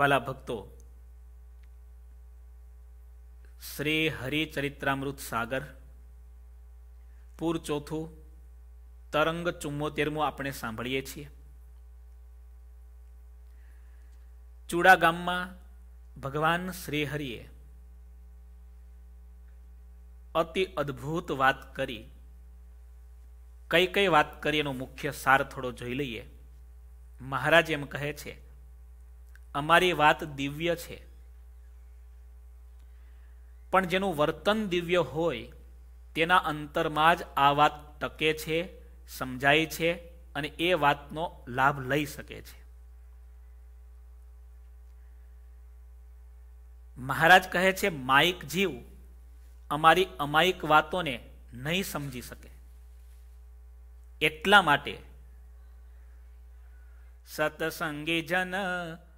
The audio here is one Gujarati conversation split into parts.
વાલા ભક્તો શ્રી હરિચરિત્રામૃત સાગર પૂર ચોથું તરંગ ચુમ્મોતેરમું આપણે સાંભળીએ છીએ ચૂડા ગામમાં ભગવાન શ્રીહરિએ અતિ અદ્ભુત વાત કરી કઈ કઈ વાત કરી એનો મુખ્ય સાર થોડો જોઈ લઈએ મહારાજ એમ કહે છે અમારી વાત દિવ્ય છે પણ જેનું વર્તન દિવ્ય હોય તેના અંતરમાં જ આ વાત ટકે છે સમજાય છે અને એ વાતનો લાભ લઈ શકે છે મહારાજ કહે છે માયિક જીવ અમારી અમાયિક વાતોને નહીં સમજી શકે એટલા માટે સતસંગી જન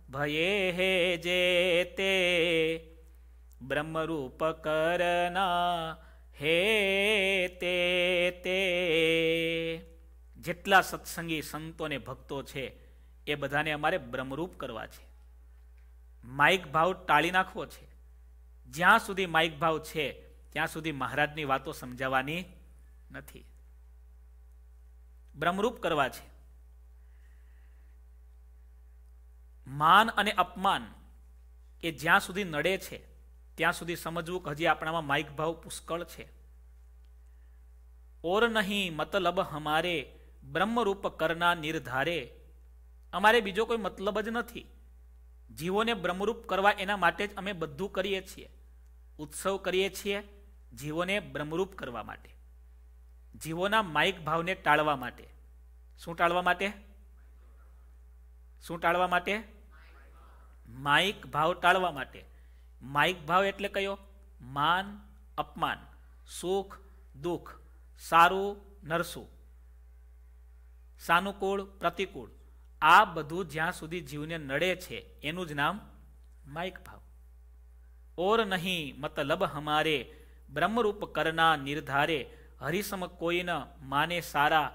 ભયે હે જે તે બ્રહ્મરૂપ કરના હે તે તે જેટલા સત્સંગી સંતો ને ભક્તો છે એ બધાને અમારે બ્રહ્મરૂપ કરવા છે માઇક ભાવ ટાળી નાખવો છે જ્યાં સુધી માઇક ભાવ છે ત્યાં સુધી મહારાજની વાતો સમજાવવાની નથી બ્રહ્મરૂપ કરવા છે માન અને અપમાન એ જ્યાં સુધી નડે છે ત્યાં સુધી સમજવું કે હજી આપણામાં માઇક ભાવ પુષ્કળ છે ઓર નહીં મતલબ હમારે બ્રહ્મરૂપ કરના નિર્ધારે અમારે બીજો કોઈ મતલબ જ નથી જીવોને બ્રહ્મરૂપ કરવા એના માટે જ અમે બધું કરીએ છીએ ઉત્સવ કરીએ છીએ જીવોને બ્રહ્મરૂપ કરવા માટે જીવોના માઇક ભાવને ટાળવા માટે શું ટાળવા માટે શું ટાળવા માટે માઇક ભાવ ટાળવા માટે માઇક ભાવ એટલે કયો માન અપમાન સુખ દુઃખ સારું નરસું સાનુકૂળ પ્રતિકૂળ આ બધું જ્યાં સુધી જીવને નડે છે એનું જ નામ માઇક ભાવ ઓર નહીં મતલબ હમારે બ્રહ્મરૂપ કરના નિર્ધારે હરિસમ કોઈન માને સારા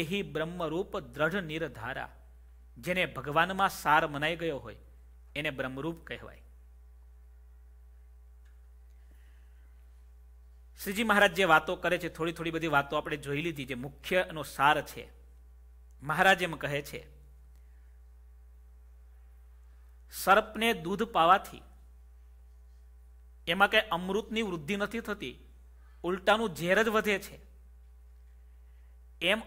એહી બ્રહ્મરૂપ દ્રઢ નિર્ધારા જેને ભગવાનમાં સાર મનાઈ ગયો હોય એને બ્રહ્મરૂપ કહેવાય શ્રીજી મહારાજ જે વાતો કરે છે થોડી થોડી બધી વાતો આપણે જોઈ લીધી જે મુખ્યનો સાર છે મહારાજ એમ કહે છે સર્પને દૂધ પાવાથી એમાં કંઈ અમૃતની વૃદ્ધિ નથી થતી ઉલટાનું ઝેર જ વધે છે એમ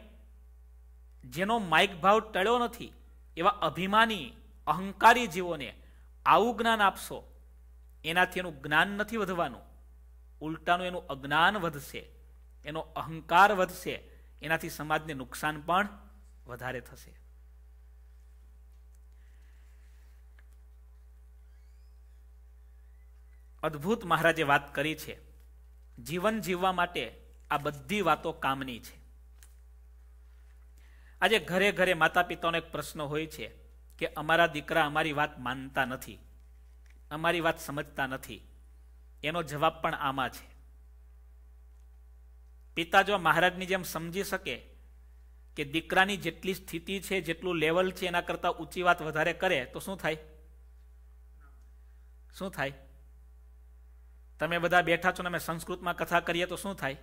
જેનો માઇક ભાવ ટળ્યો નથી એવા અભિમાની અહંકારી જીવોને આવું જ્ઞાન આપશો એનાથી એનું જ્ઞાન નથી વધવાનું ઉલટાનું એનું અજ્ઞાન વધશે એનો અહંકાર વધશે એનાથી સમાજને નુકસાન પણ વધારે થશે અદ્ભુત મહારાજે વાત કરી છે જીવન જીવવા માટે આ બધી વાતો કામની છે આજે ઘરે ઘરે માતા પિતાનો એક પ્રશ્ન હોય છે કે અમારા દીકરા અમારી વાત માનતા નથી અમારી વાત સમજતા નથી એનો જવાબ પણ આમાં છે પિતા જો મહારાજની જેમ સમજી શકે કે દીકરાની જેટલી સ્થિતિ છે જેટલું લેવલ છે એના કરતાં ઊંચી વાત વધારે કરે તો શું થાય શું થાય તમે બધા બેઠા છો ને અમે સંસ્કૃતમાં કથા કરીએ તો શું થાય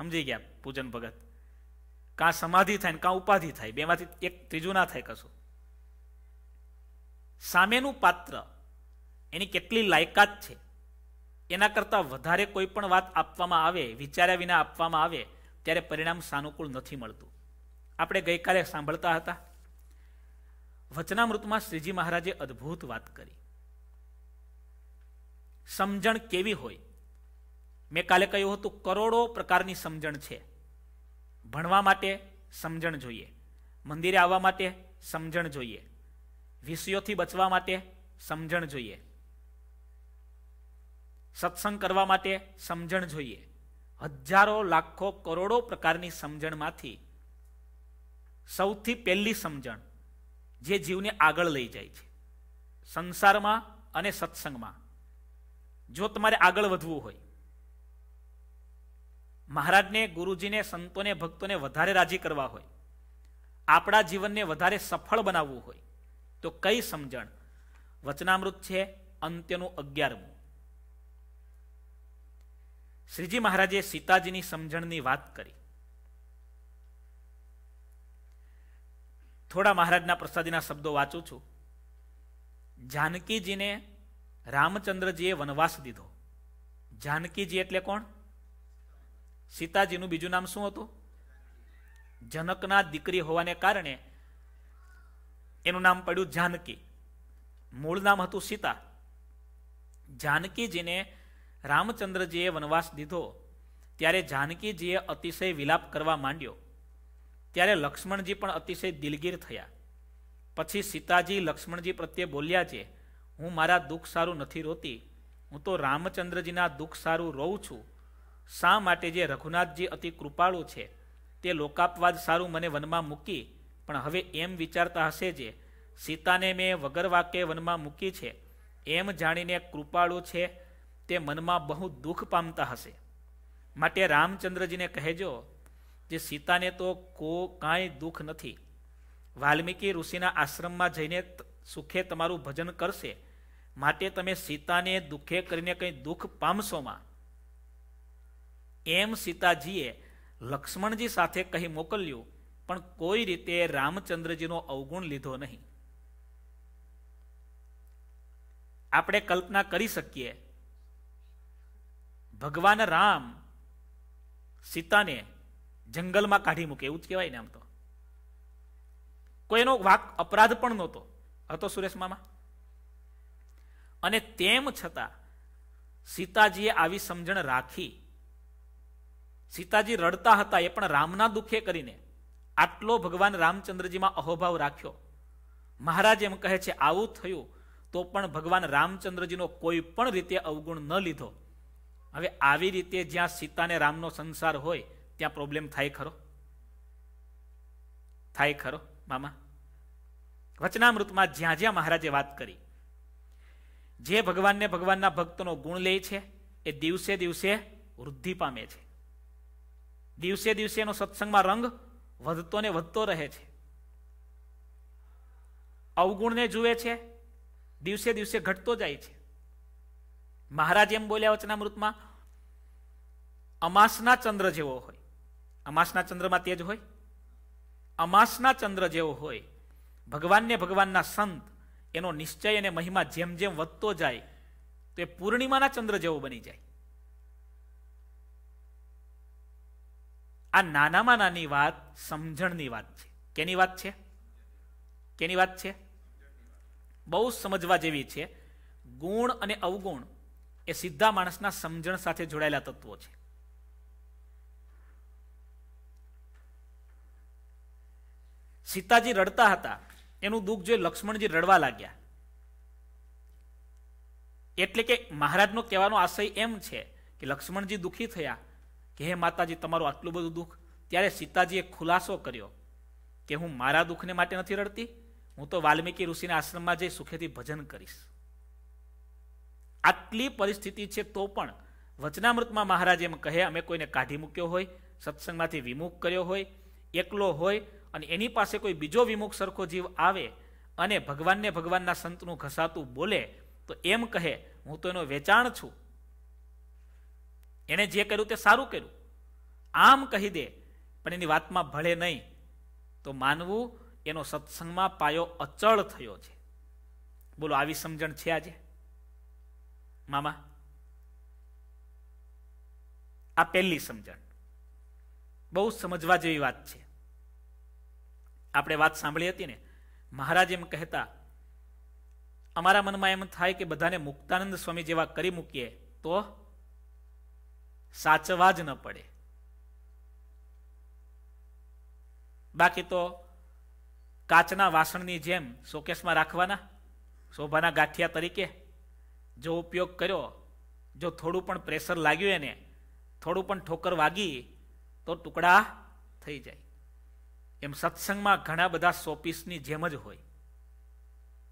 સમજી ગયા પૂજન ભગત કાં સમાધિ થાય ને કાં ઉપાધિ થાય બેમાંથી એક ત્રીજું ના થાય કશું સામેનું પાત્ર એની કેટલી લાયકાત છે એના કરતાં વધારે કોઈ પણ વાત આપવામાં આવે વિચાર્યા વિના આપવામાં આવે ત્યારે પરિણામ સાનુકૂળ નથી મળતું આપણે ગઈકાલે સાંભળતા હતા વચનામૃતમાં શ્રીજી મહારાજે અદ્ભુત વાત કરી સમજણ કેવી હોય મેં કાલે કહ્યું હતું કરોડો પ્રકારની સમજણ છે ભણવા માટે સમજણ જોઈએ મંદિરે આવવા માટે સમજણ જોઈએ વિષયોથી બચવા માટે સમજણ જોઈએ સત્સંગ કરવા માટે સમજણ જોઈએ હજારો લાખો કરોડો પ્રકારની સમજણમાંથી સૌથી પહેલી સમજણ જે જીવને આગળ લઈ જાય છે સંસારમાં અને સત્સંગમાં જો તમારે આગળ વધવું હોય મહારાજને ગુરુજીને સંતોને ભક્તોને વધારે રાજી કરવા હોય આપણા જીવનને વધારે સફળ બનાવવું હોય તો કઈ સમજણ વચનામૃત છે અંત્યનું અગિયારમું શ્રીજી મહારાજે સીતાજીની સમજણની વાત કરી થોડા મહારાજના પ્રસાદીના શબ્દો વાંચું છું જાનકીજીને રામચંદ્રજીએ વનવાસ દીધો જાનકીજી એટલે કોણ સીતાજીનું બીજું નામ શું હતું જનકના દીકરી હોવાને કારણે એનું નામ પડ્યું જાનકી મૂળ નામ હતું સીતા જાનકીજીને રામચંદ્રજીએ વનવાસ દીધો ત્યારે જાનકીજીએ અતિશય વિલાપ કરવા માંડ્યો ત્યારે લક્ષ્મણજી પણ અતિશય દિલગીર થયા પછી સીતાજી લક્ષ્મણજી પ્રત્યે બોલ્યા છે હું મારા દુઃખ સારું નથી રોતી હું તો રામચંદ્રજીના દુઃખ સારું રોઉં છું શા માટે જે રઘુનાથજી અતિ કૃપાળુ છે તે લોકાપવાદ સારું મને વનમાં મૂકી પણ હવે એમ વિચારતા હશે જે સીતાને મેં વગર વાક્ય વનમાં મૂકી છે એમ જાણીને કૃપાળુ છે તે મનમાં બહુ દુઃખ પામતા હશે માટે રામચંદ્રજીને કહેજો જે સીતાને તો કો કાંઈ દુઃખ નથી વાલ્મીકી ઋષિના આશ્રમમાં જઈને સુખે તમારું ભજન કરશે માટે તમે સીતાને દુઃખે કરીને કંઈ દુઃખ પામશોમાં એમ સીતાજીએ લક્ષ્મણજી સાથે કહી મોકલ્યું પણ કોઈ રીતે રામચંદ્રજીનો અવગુણ લીધો નહીં આપણે કલ્પના કરી શકીએ ભગવાન રામ સીતાને જંગલમાં કાઢી મૂકે એવું જ કહેવાય ને આમ તો કોઈનો વાક અપરાધ પણ નહોતો હતો સુરેશ મામા અને તેમ છતાં સીતાજીએ આવી સમજણ રાખી સીતાજી રડતા હતા એ પણ રામના દુઃખે કરીને આટલો ભગવાન રામચંદ્રજીમાં અહોભાવ રાખ્યો મહારાજ એમ કહે છે આવું થયું તો પણ ભગવાન રામચંદ્રજીનો કોઈ પણ રીતે અવગુણ ન લીધો હવે આવી રીતે જ્યાં સીતાને રામનો સંસાર હોય ત્યાં પ્રોબ્લેમ થાય ખરો થાય ખરો મામા વચનામૃતમાં જ્યાં જ્યાં મહારાજે વાત કરી જે ભગવાનને ભગવાનના ભક્તનો ગુણ લે છે એ દિવસે દિવસે વૃદ્ધિ પામે છે દિવસે દિવસે એનો સત્સંગમાં રંગ વધતો ને વધતો રહે છે અવગુણને જુએ છે દિવસે દિવસે ઘટતો જાય છે મહારાજ એમ બોલ્યા વચનામૃતમાં અમાસના ચંદ્ર જેવો હોય અમાસના ચંદ્રમાં તેજ હોય અમાસના ચંદ્ર જેવો હોય ભગવાનને ભગવાનના સંત એનો નિશ્ચય અને મહિમા જેમ જેમ વધતો જાય તો એ પૂર્ણિમાના ચંદ્ર જેવો બની જાય આ નાનામાં નાની વાત સમજણની વાત છે કેની વાત છે કેની વાત છે બહુ સમજવા જેવી છે ગુણ અને અવગુણ એ સીધા માણસના સમજણ સાથે જોડાયેલા તત્વો છે સીતાજી રડતા હતા એનું દુઃખ જોઈ લક્ષ્મણજી રડવા લાગ્યા એટલે કે મહારાજનો કહેવાનો આશય એમ છે કે લક્ષ્મણજી દુઃખી થયા કે હે માતાજી તમારું આટલું બધું દુઃખ ત્યારે સીતાજીએ ખુલાસો કર્યો કે હું મારા દુઃખને માટે નથી રડતી હું તો વાલ્મીકી ઋષિના આશ્રમમાં જઈ સુખેથી ભજન કરીશ આટલી પરિસ્થિતિ છે તો પણ વચનામૃતમાં મહારાજ એમ કહે અમે કોઈને કાઢી મૂક્યો હોય સત્સંગમાંથી વિમુખ કર્યો હોય એકલો હોય અને એની પાસે કોઈ બીજો વિમુખ સરખો જીવ આવે અને ભગવાનને ભગવાનના સંતનું ઘસાતું બોલે તો એમ કહે હું તો એનો વેચાણ છું એણે જે કર્યું તે સારું કર્યું આમ કહી દે પણ એની વાતમાં ભળે નહીં તો માનવું એનો સત્સંગમાં પાયો અચળ થયો છે બોલો આવી સમજણ છે આજે મામા આ પહેલી સમજણ બહુ સમજવા જેવી વાત છે આપણે વાત સાંભળી હતી ને મહારાજ એમ કહેતા અમારા મનમાં એમ થાય કે બધાને મુક્તાનંદ સ્વામી જેવા કરી મૂકીએ તો સાચવા જ ન પડે બાકી તો કાચના વાસણની જેમ શોકેશમાં રાખવાના શોભાના ગાંઠિયા તરીકે જો ઉપયોગ કર્યો જો થોડું પણ પ્રેશર લાગ્યું એને થોડું પણ ઠોકર વાગી તો ટુકડા થઈ જાય એમ સત્સંગમાં ઘણા બધા શોપીસની જેમ જ હોય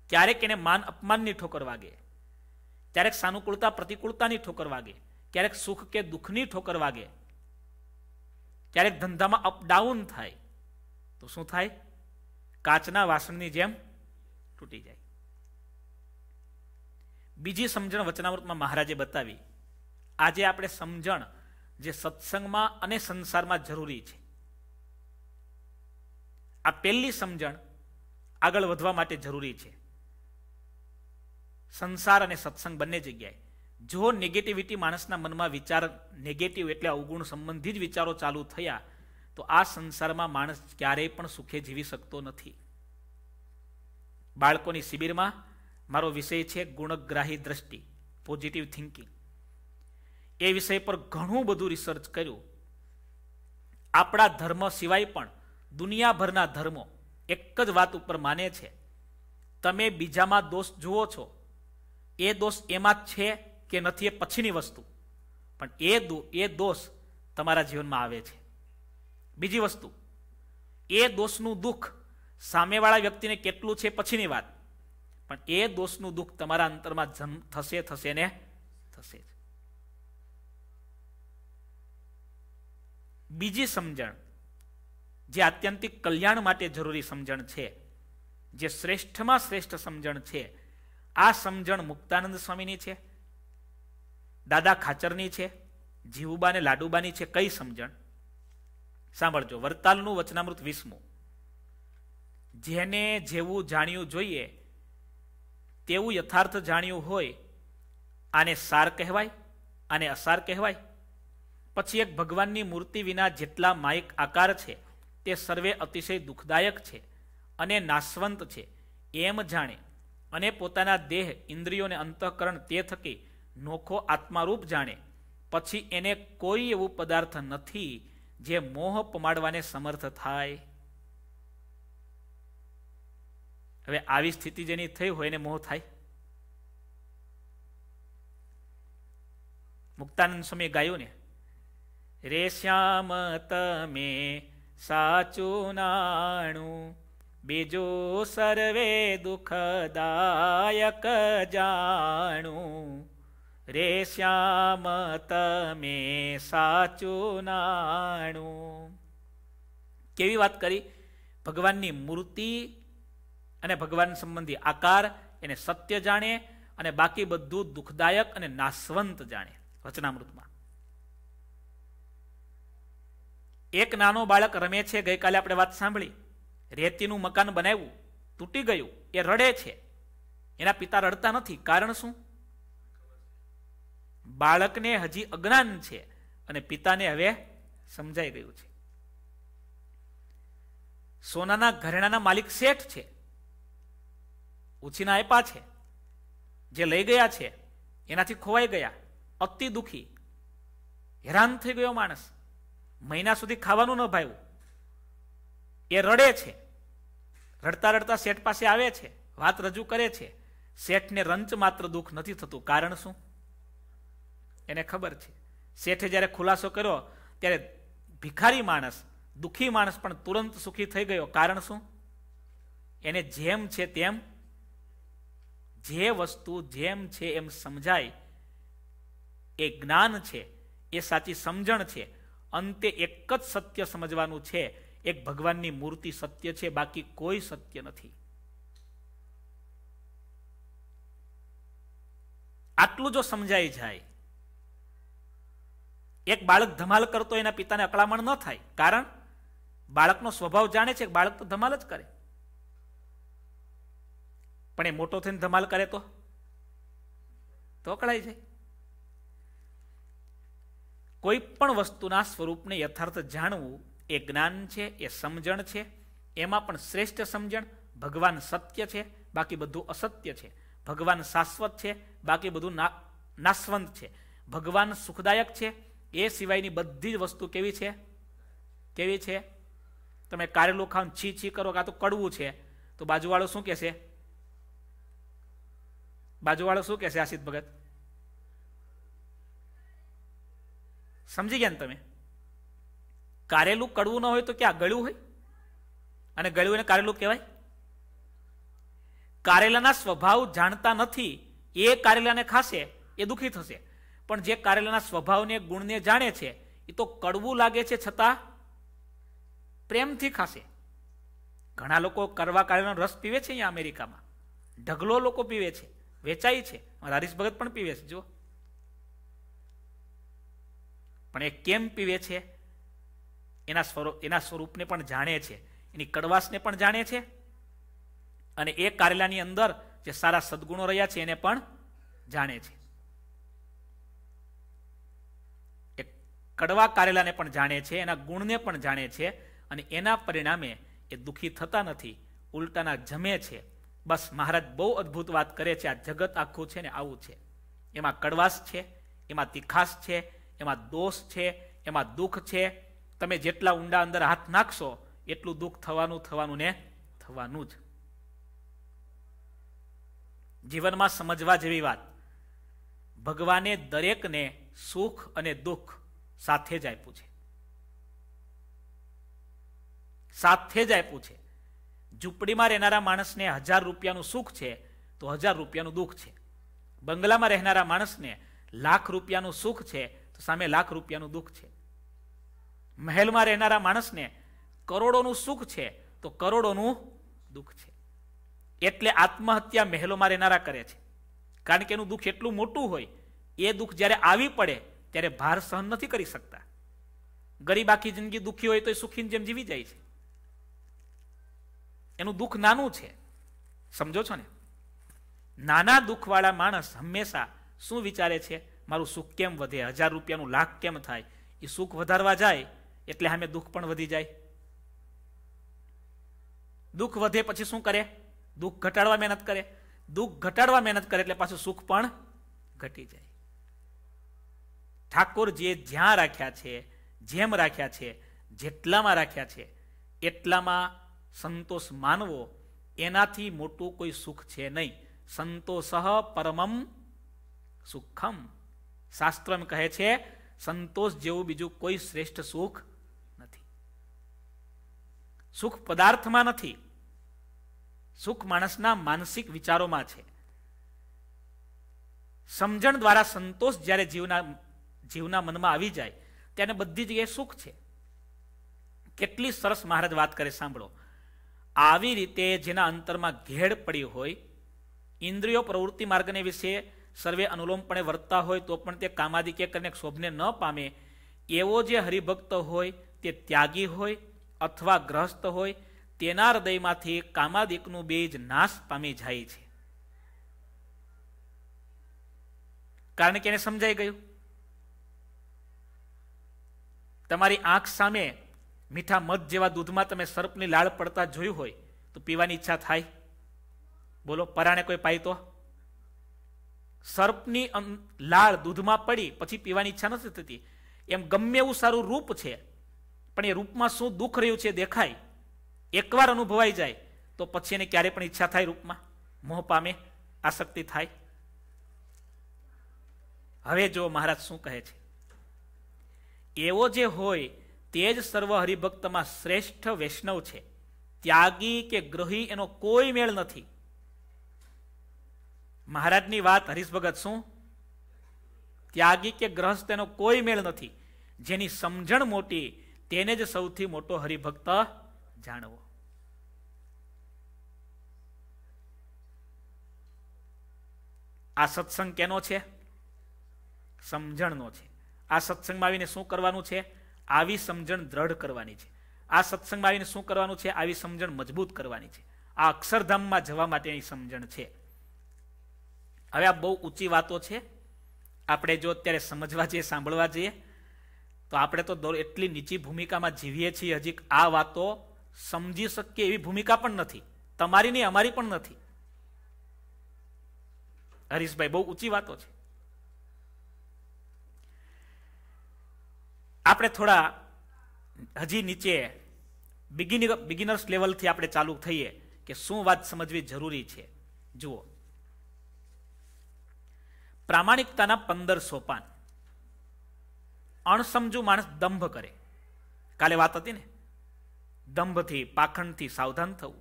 ક્યારેક એને માન અપમાનની ઠોકર વાગે ક્યારેક સાનુકૂળતા પ્રતિકૂળતાની ઠોકર વાગે ક્યારેક સુખ કે દુઃખની ઠોકર વાગે ક્યારેક ધંધામાં અપડાઉન થાય તો શું થાય કાચના વાસણની જેમ તૂટી જાય બીજી સમજણ વચનાવૃતમાં મહારાજે બતાવી આજે આપણે સમજણ જે સત્સંગમાં અને સંસારમાં જરૂરી છે આ પહેલી સમજણ આગળ વધવા માટે જરૂરી છે સંસાર અને સત્સંગ બંને જગ્યાએ જો નેગેટિવિટી માણસના મનમાં વિચાર નેગેટિવ એટલે અવગુણ સંબંધી જ વિચારો ચાલુ થયા તો આ સંસારમાં માણસ ક્યારેય પણ સુખે જીવી શકતો નથી બાળકોની શિબિરમાં મારો વિષય છે ગુણગ્રાહી દ્રષ્ટિ પોઝિટિવ થિંકિંગ એ વિષય પર ઘણું બધું રિસર્ચ કર્યું આપણા ધર્મ સિવાય પણ દુનિયાભરના ધર્મો એક જ વાત ઉપર માને છે તમે બીજામાં દોષ જુઓ છો એ દોષ એમાં જ છે કે નથી એ પછીની વસ્તુ પણ એ એ દોષ તમારા જીવનમાં આવે છે બીજી વસ્તુ એ દોષનું દુઃખ સામેવાળા વ્યક્તિને કેટલું છે પછીની વાત પણ એ દોષનું દુઃખ તમારા અંતરમાં જમ થશે થશે ને થશે બીજી સમજણ જે આત્યંતિક કલ્યાણ માટે જરૂરી સમજણ છે જે શ્રેષ્ઠમાં શ્રેષ્ઠ સમજણ છે આ સમજણ મુક્તાનંદ સ્વામીની છે દાદા ખાચરની છે જીવુબા ને લાડુબાની છે કઈ સમજણ સાંભળજો વરતાલનું વચનામૃત વીસમું જેને જેવું જાણ્યું જોઈએ તેવું યથાર્થ જાણ્યું હોય આને સાર કહેવાય આને અસાર કહેવાય પછી એક ભગવાનની મૂર્તિ વિના જેટલા માયક આકાર છે તે સર્વે અતિશય દુઃખદાયક છે અને નાશવંત છે એમ જાણે અને પોતાના દેહ ઇન્દ્રિયોને અંતઃકરણ તે થકી નોખો આત્મારૂપ જાણે પછી એને કોઈ એવું પદાર્થ નથી જે મોહ પમાડવાને સમર્થ થાય હવે આવી સ્થિતિ જેની થઈ હોય એને મોહ થાય મુક્તાનંદ સ્વામી ગાયું ને રે શ્યામ તમે સાચું નાણું બીજો સર્વે દુઃખદાયક જાણું રે શ્યામ તમે સાચું નાણું કેવી વાત કરી ભગવાનની મૂર્તિ અને ભગવાન સંબંધી આકાર એને સત્ય જાણે અને બાકી બધું દુઃખદાયક અને નાશવંત જાણે રચનામૃતમાં એક નાનો બાળક રમે છે ગઈકાલે આપણે વાત સાંભળી રેતીનું મકાન બનાવ્યું તૂટી ગયું એ રડે છે એના પિતા રડતા નથી કારણ શું બાળકને હજી અજ્ઞાન છે અને પિતાને હવે સમજાઈ ગયું છે સોનાના ઘરેણાના માલિક શેઠ છે ઉછીના આપ્યા છે જે લઈ ગયા છે એનાથી ખોવાઈ ગયા અતિ દુખી હેરાન થઈ ગયો માણસ મહિના સુધી ખાવાનું ન ભાવ્યું એ રડે છે રડતા રડતા શેઠ પાસે આવે છે વાત રજૂ કરે છે શેઠને રંચ માત્ર દુઃખ નથી થતું કારણ શું એને ખબર છે શેઠે જ્યારે ખુલાસો કર્યો ત્યારે ભિખારી માણસ દુઃખી માણસ પણ તુરંત સુખી થઈ ગયો કારણ શું એને જેમ છે તેમ જે વસ્તુ જેમ છે એમ સમજાય એ જ્ઞાન છે એ સાચી સમજણ છે અંતે એક જ સત્ય સમજવાનું છે એક ભગવાનની મૂર્તિ સત્ય છે બાકી કોઈ સત્ય નથી આટલું જો સમજાઈ જાય એક બાળક ધમાલ કરતો એના પિતાને અકળામણ ન થાય કારણ બાળકનો સ્વભાવ જાણે છે બાળક તો ધમાલ જ કરે પણ એ મોટો થઈને ધમાલ કરે તો તો અકળાઈ જાય કોઈ પણ વસ્તુના સ્વરૂપને યથાર્થ જાણવું એ જ્ઞાન છે એ સમજણ છે એમાં પણ શ્રેષ્ઠ સમજણ ભગવાન સત્ય છે બાકી બધું અસત્ય છે ભગવાન શાશ્વત છે બાકી બધું નાસવંત છે ભગવાન સુખદાયક છે એ સિવાયની બધી જ વસ્તુ કેવી છે કેવી છે તમે કારેલું ખાવ છી છી કરો કાં તો કડવું છે તો બાજુવાળો શું કહેશે બાજુવાળો શું કહેશે આશિત ભગત સમજી ગયા ને તમે કારેલું કડવું ન હોય તો ક્યાં ગળ્યું હોય અને ગળ્યું એને કારેલું કહેવાય કારેલાના સ્વભાવ જાણતા નથી એ કારેલાને ખાશે એ દુઃખી થશે પણ જે કારેલાના સ્વભાવને ગુણને જાણે છે એ તો કડવું લાગે છે છતાં પ્રેમથી ખાશે ઘણા લોકો કરવા કારેલાનો રસ પીવે છે અહીંયા અમેરિકામાં ઢગલો લોકો પીવે છે વેચાય છે હરીશ ભગત પણ પીવે છે જો પણ એ કેમ પીવે છે એના સ્વરૂપ એના સ્વરૂપને પણ જાણે છે એની કડવાશને પણ જાણે છે અને એ કારેલાની અંદર જે સારા સદગુણો રહ્યા છે એને પણ જાણે છે કડવા કારેલાને પણ જાણે છે એના ગુણને પણ જાણે છે અને એના પરિણામે એ દુઃખી થતા નથી ઉલટાના જમે છે બસ મહારાજ બહુ અદ્ભુત વાત કરે છે આ જગત આખું છે ને આવું છે એમાં કડવાશ છે એમાં તીખાશ છે એમાં દોષ છે એમાં દુઃખ છે તમે જેટલા ઊંડા અંદર હાથ નાખશો એટલું દુઃખ થવાનું થવાનું ને થવાનું જ જીવનમાં સમજવા જેવી વાત ભગવાને દરેકને સુખ અને દુઃખ સાથે જ આપ્યું છે સાથે જ આપ્યું છે ઝૂંપડીમાં રહેનારા માણસને હજાર રૂપિયાનું સુખ છે તો હજાર રૂપિયાનું દુઃખ છે બંગલામાં રહેનારા માણસને લાખ રૂપિયાનું સુખ છે તો સામે લાખ રૂપિયાનું દુઃખ છે મહેલમાં રહેનારા માણસને કરોડોનું સુખ છે તો કરોડોનું દુઃખ છે એટલે આત્મહત્યા મહેલોમાં રહેનારા કરે છે કારણ કે એનું દુઃખ એટલું મોટું હોય એ દુઃખ જ્યારે આવી પડે ત્યારે ભાર સહન નથી કરી શકતા ગરીબ આખી જિંદગી દુઃખી હોય તો એ સુખીની જેમ જીવી જાય છે એનું દુઃખ નાનું છે સમજો છો ને નાના દુઃખવાળા માણસ હંમેશા શું વિચારે છે મારું સુખ કેમ વધે હજાર રૂપિયાનું લાખ કેમ થાય એ સુખ વધારવા જાય એટલે સામે દુઃખ પણ વધી જાય દુઃખ વધે પછી શું કરે દુઃખ ઘટાડવા મહેનત કરે દુઃખ ઘટાડવા મહેનત કરે એટલે પાછું સુખ પણ ઘટી જાય ઠાકોરજીએ જ્યાં રાખ્યા છે જેમ રાખ્યા છે જેટલામાં રાખ્યા છે એટલામાં સંતોષ માનવો એનાથી મોટું કોઈ સુખ છે નહીં સંતોષ પરમમ સુખમ શાસ્ત્ર કહે છે સંતોષ જેવું બીજું કોઈ શ્રેષ્ઠ સુખ નથી સુખ પદાર્થમાં નથી સુખ માણસના માનસિક વિચારોમાં છે સમજણ દ્વારા સંતોષ જ્યારે જીવના જીવના મનમાં આવી જાય તેને બધી જગ્યાએ સુખ છે કેટલી સરસ મહારાજ વાત કરે સાંભળો આવી રીતે જેના અંતરમાં ઘેડ પડી હોય ઇન્દ્રિયો પ્રવૃત્તિ માર્ગને વિશે સર્વે અનુલોમપણે વર્તા હોય તો પણ તે કામાદિકે કરીને શોભને ન પામે એવો જે હરિભક્ત હોય તે ત્યાગી હોય અથવા ગ્રહસ્થ હોય તેના હૃદયમાંથી કામાદિકનું બીજ નાશ પામી જાય છે કારણ કે એને સમજાઈ ગયું તમારી આંખ સામે મીઠા મધ જેવા દૂધમાં તમે સર્પની લાળ પડતા જોયું હોય તો પીવાની ઈચ્છા થાય બોલો પરાણે કોઈ પાય તો સર્પની લાળ દૂધમાં પડી પછી પીવાની ઈચ્છા નથી થતી એમ ગમે એવું સારું રૂપ છે પણ એ રૂપમાં શું દુઃખ રહ્યું છે દેખાય એકવાર અનુભવાઈ જાય તો પછી એને ક્યારે પણ ઈચ્છા થાય રૂપમાં મોહ પામે આસક્તિ થાય હવે જો મહારાજ શું કહે છે એવો જે હોય તે જ સર્વ હરિભક્તમાં શ્રેષ્ઠ વૈષ્ણવ છે ત્યાગી કે ગ્રહી એનો કોઈ મેળ નથી મહારાજની વાત હરીશ ભગત શું ત્યાગી કે ગ્રહસ્થ એનો કોઈ મેળ નથી જેની સમજણ મોટી તેને જ સૌથી મોટો હરિભક્ત જાણવો આ સત્સંગ કેનો છે સમજણનો છે આ સત્સંગમાં આવીને શું કરવાનું છે આવી સમજણ દ્રઢ કરવાની છે આ સત્સંગમાં આવીને શું કરવાનું છે આવી સમજણ મજબૂત કરવાની છે આ અક્ષરધામમાં જવા માટેની સમજણ છે હવે આ બહુ ઊંચી વાતો છે આપણે જો અત્યારે સમજવા જઈએ સાંભળવા જઈએ તો આપણે તો દોર એટલી નીચી ભૂમિકામાં જીવીએ છીએ હજી આ વાતો સમજી શકીએ એવી ભૂમિકા પણ નથી તમારી નહીં અમારી પણ નથી હરીશભાઈ બહુ ઊંચી વાતો છે આપણે થોડા હજી નીચે બિગિનર બિગિનર્સ લેવલથી આપણે ચાલુ થઈએ કે શું વાત સમજવી જરૂરી છે જુઓ પ્રામાણિકતાના પંદર સોપાન અણસમજુ માણસ દંભ કરે કાલે વાત હતી ને દંભથી પાખંડથી સાવધાન થવું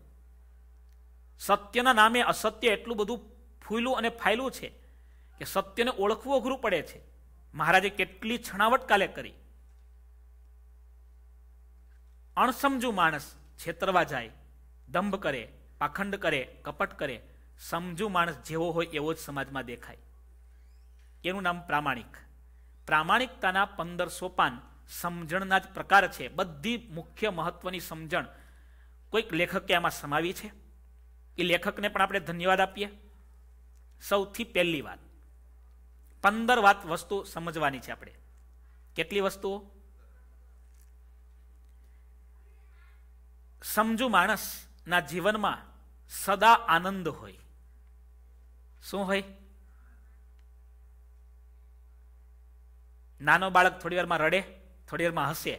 સત્યના નામે અસત્ય એટલું બધું ફૂયલું અને ફાયલું છે કે સત્યને ઓળખવું અઘરું પડે છે મહારાજે કેટલી છણાવટ કાલે કરી અણસમજુ માણસ છેતરવા જાય દંભ કરે પાખંડ કરે કપટ કરે સમજુ માણસ જેવો હોય એવો જ સમાજમાં દેખાય એનું નામ પ્રામાણિક પ્રામાણિકતાના પંદર સોપાન સમજણના જ પ્રકાર છે બધી મુખ્ય મહત્વની સમજણ કોઈક લેખકે આમાં સમાવી છે એ લેખકને પણ આપણે ધન્યવાદ આપીએ સૌથી પહેલી વાત પંદર વાત વસ્તુ સમજવાની છે આપણે કેટલી વસ્તુઓ સમજુ માણસના જીવનમાં સદા આનંદ હોય શું હોય નાનો બાળક થોડી વારમાં રડે થોડી વારમાં હસે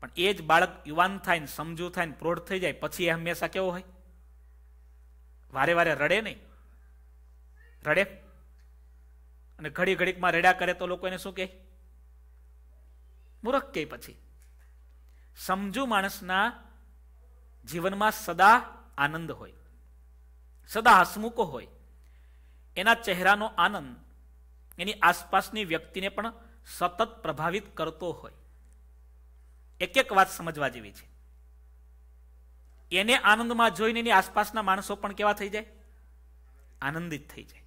પણ એ જ બાળક યુવાન થાય ને સમજુ થાય ને પ્રૌઢ થઈ જાય પછી એ હંમેશા કેવો હોય વારે વારે રડે નહીં રડે અને ઘડી ઘડીકમાં રડ્યા કરે તો લોકો એને શું કહે મૂરખ કહે પછી સમજુ માણસના જીવનમાં સદા આનંદ હોય સદા હસમુકો હોય એના ચહેરાનો આનંદ એની આસપાસની વ્યક્તિને પણ સતત પ્રભાવિત કરતો હોય એક એક વાત સમજવા જેવી છે એને આનંદમાં જોઈને એની આસપાસના માણસો પણ કેવા થઈ જાય આનંદિત થઈ જાય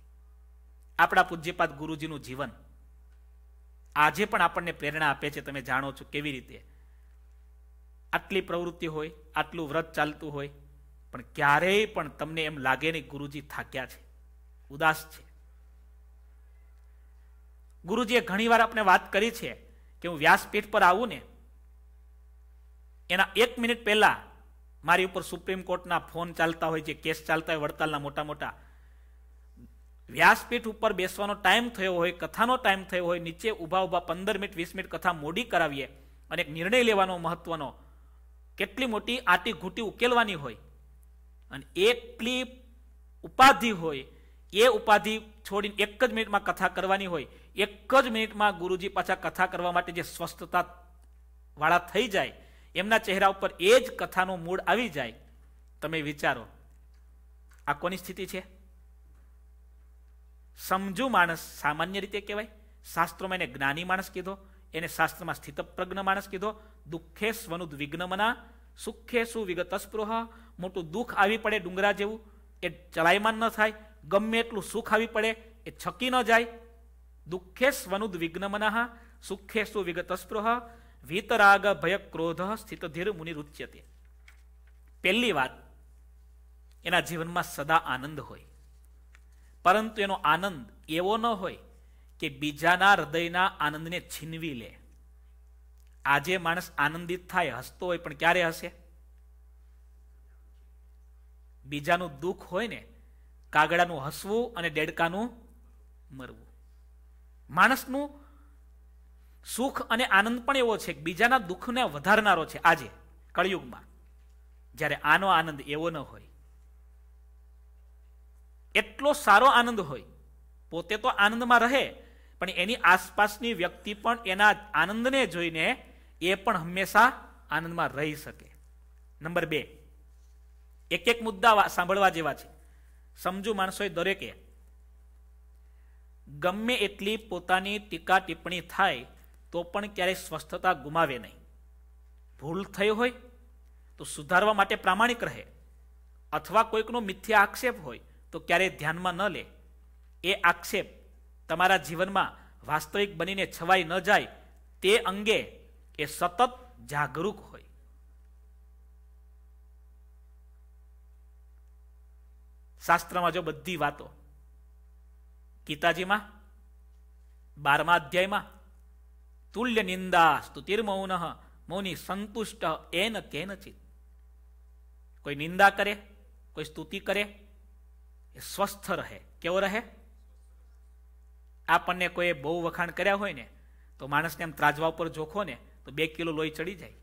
આપણા પૂજ્યપાદ ગુરુજીનું જીવન આજે પણ આપણને પ્રેરણા આપે છે તમે જાણો છો કેવી રીતે આટલી પ્રવૃત્તિ હોય આટલું વ્રત ચાલતું હોય પણ ક્યારેય પણ તમને એમ લાગે નહીં ગુરુજી થાક્યા છે ઉદાસ છે ગુરુજીએ ઘણીવાર આપણે વાત કરી છે કે હું વ્યાસપીઠ પર આવું ને એના એક મિનિટ પહેલા મારી ઉપર સુપ્રીમ કોર્ટના ફોન ચાલતા હોય છે કેસ ચાલતા હોય વડતાલના મોટા મોટા વ્યાસપીઠ ઉપર બેસવાનો ટાઈમ થયો હોય કથાનો ટાઈમ થયો હોય નીચે ઊભા ઉભા પંદર મિનિટ વીસ મિનિટ કથા મોડી કરાવીએ અને એક નિર્ણય લેવાનો મહત્વનો કેટલી મોટી આટી ઘૂંટી ઉકેલવાની હોય અને એકલી ઉપાધિ હોય એ ઉપાધિ છોડીને એક જ મિનિટમાં કથા કરવાની હોય એક જ મિનિટમાં ગુરુજી પાછા કથા કરવા માટે જે સ્વસ્થતા વાળા થઈ જાય એમના ચહેરા ઉપર એ જ કથાનું મૂળ આવી જાય તમે વિચારો આ કોની સ્થિતિ છે સમજુ માણસ સામાન્ય રીતે કહેવાય શાસ્ત્રોમાં એને જ્ઞાની માણસ કીધો એને શાસ્ત્રમાં સ્થિતપ્રજ્ઞ માણસ કીધો દુઃખે સ્વનુદ મના સુખે સુવિગત સ્પૃહ મોટું દુઃખ આવી પડે ડુંગરા જેવું એ ચલાયમાન ન થાય ગમે એટલું સુખ આવી પડે એ છકી ન જાય દુઃખે સ્વનુદ વિઘ્નમના સુખે સુવિગત સ્પૃહ વિતરાગ ભય ક્રોધ સ્થિત ધીર મુનિ રૂચ્યતે પહેલી વાત એના જીવનમાં સદા આનંદ હોય પરંતુ એનો આનંદ એવો ન હોય કે બીજાના હૃદયના આનંદને છીનવી લે આજે માણસ આનંદિત થાય હસતો હોય પણ ક્યારે હશે બીજાનું દુઃખ હોય ને કાગડાનું હસવું અને ડેડકાનું મરવું માણસનું સુખ અને આનંદ પણ એવો છે કે બીજાના દુઃખને વધારનારો છે આજે કળયુગમાં જ્યારે આનો આનંદ એવો ન હોય એટલો સારો આનંદ હોય પોતે તો આનંદમાં રહે પણ એની આસપાસની વ્યક્તિ પણ એના આનંદને જોઈને એ પણ હંમેશા આનંદમાં રહી શકે નંબર બે એક એક મુદ્દા સાંભળવા જેવા છે સમજુ માણસોએ દરેકે ગમે એટલી પોતાની ટીકા ટિપ્પણી થાય તો પણ ક્યારેય સ્વસ્થતા ગુમાવે નહીં ભૂલ થઈ હોય તો સુધારવા માટે પ્રામાણિક રહે અથવા કોઈકનો મિથ્યા આક્ષેપ હોય તો ક્યારેય ધ્યાનમાં ન લે એ આક્ષેપ તમારા જીવનમાં વાસ્તવિક બનીને છવાઈ ન જાય તે અંગે એ સતત જાગૃત હોય શાસ્ત્રમાં જો બધી વાતો ગીતાજીમાં બારમા અધ્યાયમાં તુલ્ય નિંદા સ્તુતિર્મૌન મૌની સંતુષ્ટ એન કેનચિત કોઈ નિંદા કરે કોઈ સ્તુતિ કરે એ સ્વસ્થ રહે કેવો રહે આપણને કોઈ બહુ વખાણ કર્યા હોય ને તો માણસને એમ ત્રાજવા ઉપર જોખો ને તો બે કિલો લોહી ચડી જાય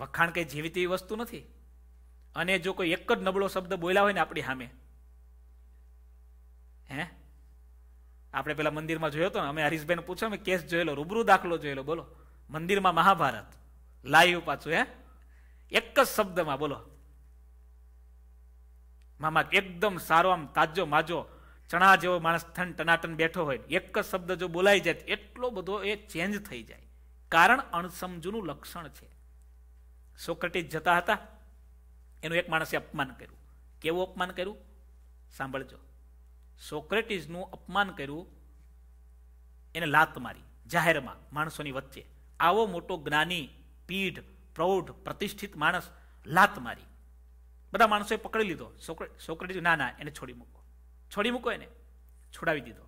વખાણ કંઈ જીવિત એવી વસ્તુ નથી અને જો કોઈ એક જ નબળો શબ્દ બોલ્યા હોય ને આપણી સામે હે આપણે પેલા મંદિરમાં જોયો હતો ને અમે હરીશભાઈને પૂછો અમે કેસ જોયેલો રૂબરૂ દાખલો જોયેલો બોલો મંદિરમાં મહાભારત લાઈવ પાછું હે એક જ શબ્દમાં બોલો મામા એકદમ સારો આમ તાજો માજો ચણા જેવો માણસ થન ટનાટન બેઠો હોય એક જ શબ્દ જો બોલાઈ જાય એટલો બધો એ ચેન્જ થઈ જાય કારણ અણસમજુનું લક્ષણ છે સોક્રેટિસ જતા હતા એનું એક માણસે અપમાન કર્યું કેવું અપમાન કર્યું સાંભળજો સોક્રેટિસનું અપમાન કર્યું એને લાત મારી જાહેરમાં માણસોની વચ્ચે આવો મોટો જ્ઞાની પીઢ પ્રૌઢ પ્રતિષ્ઠિત માણસ લાત મારી બધા માણસોએ પકડી લીધો સોક્રેટીસ ના ના એને છોડી મૂકો છોડી મૂકો એને છોડાવી દીધો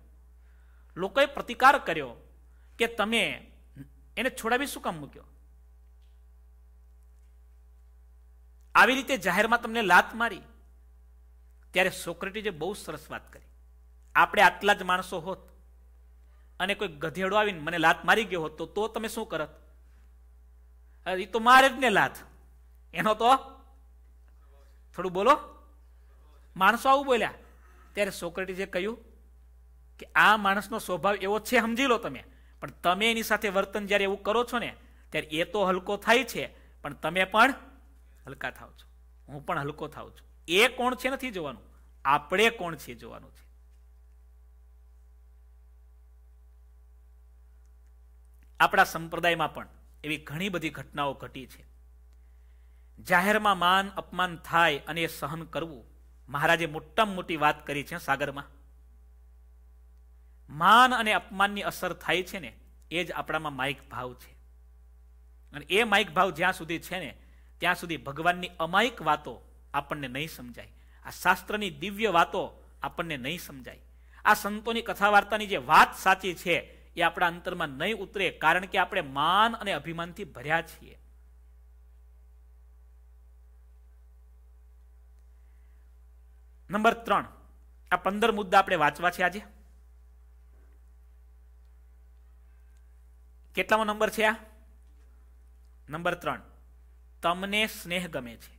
લોકોએ પ્રતિકાર કર્યો કે તમે એને છોડાવી શું કામ મૂક્યો આવી રીતે જાહેરમાં તમને લાત મારી ત્યારે સોક્રેટીજે બહુ સરસ વાત કરી આપણે આટલા જ માણસો હોત અને કોઈ ગધેડો આવીને મને લાત મારી ગયો હોત તો તમે શું કરત એ તો મારે જ ને લાત એનો તો થોડું બોલો માણસો આવું બોલ્યા ત્યારે સોક્રેટીસે કહ્યું કે આ માણસનો સ્વભાવ એવો છે સમજી લો તમે પણ તમે એની સાથે વર્તન જ્યારે એવું કરો છો ને ત્યારે એ તો હલકો થાય છે પણ તમે પણ હલકા થાવ છો હું પણ હલકો થાવ છું એ કોણ છે નથી જોવાનું આપણે કોણ છીએ જોવાનું છે આપણા સંપ્રદાયમાં પણ એવી ઘણી બધી ઘટનાઓ ઘટી છે જાહેરમાં માન અપમાન થાય અને એ સહન કરવું મહારાજે મોટામાં મોટી વાત કરી છે સાગરમાં માન અને અપમાનની અસર થાય છે ને એ જ આપણામાં માઇક ભાવ છે અને એ માઇક ભાવ જ્યાં સુધી છે ને ત્યાં સુધી ભગવાનની અમાયિક વાતો આપણને નહીં સમજાય આ શાસ્ત્રની દિવ્ય વાતો આપણને નહીં સમજાય આ સંતોની કથા વાર્તાની જે વાત સાચી છે એ આપણા અંતરમાં નહીં ઉતરે કારણ કે આપણે માન અને અભિમાનથી ભર્યા છીએ નંબર ત્રણ આ પંદર મુદ્દા આપણે વાંચવા છે આજે કેટલામો નંબર છે આ નંબર ત્રણ તમને સ્નેહ ગમે છે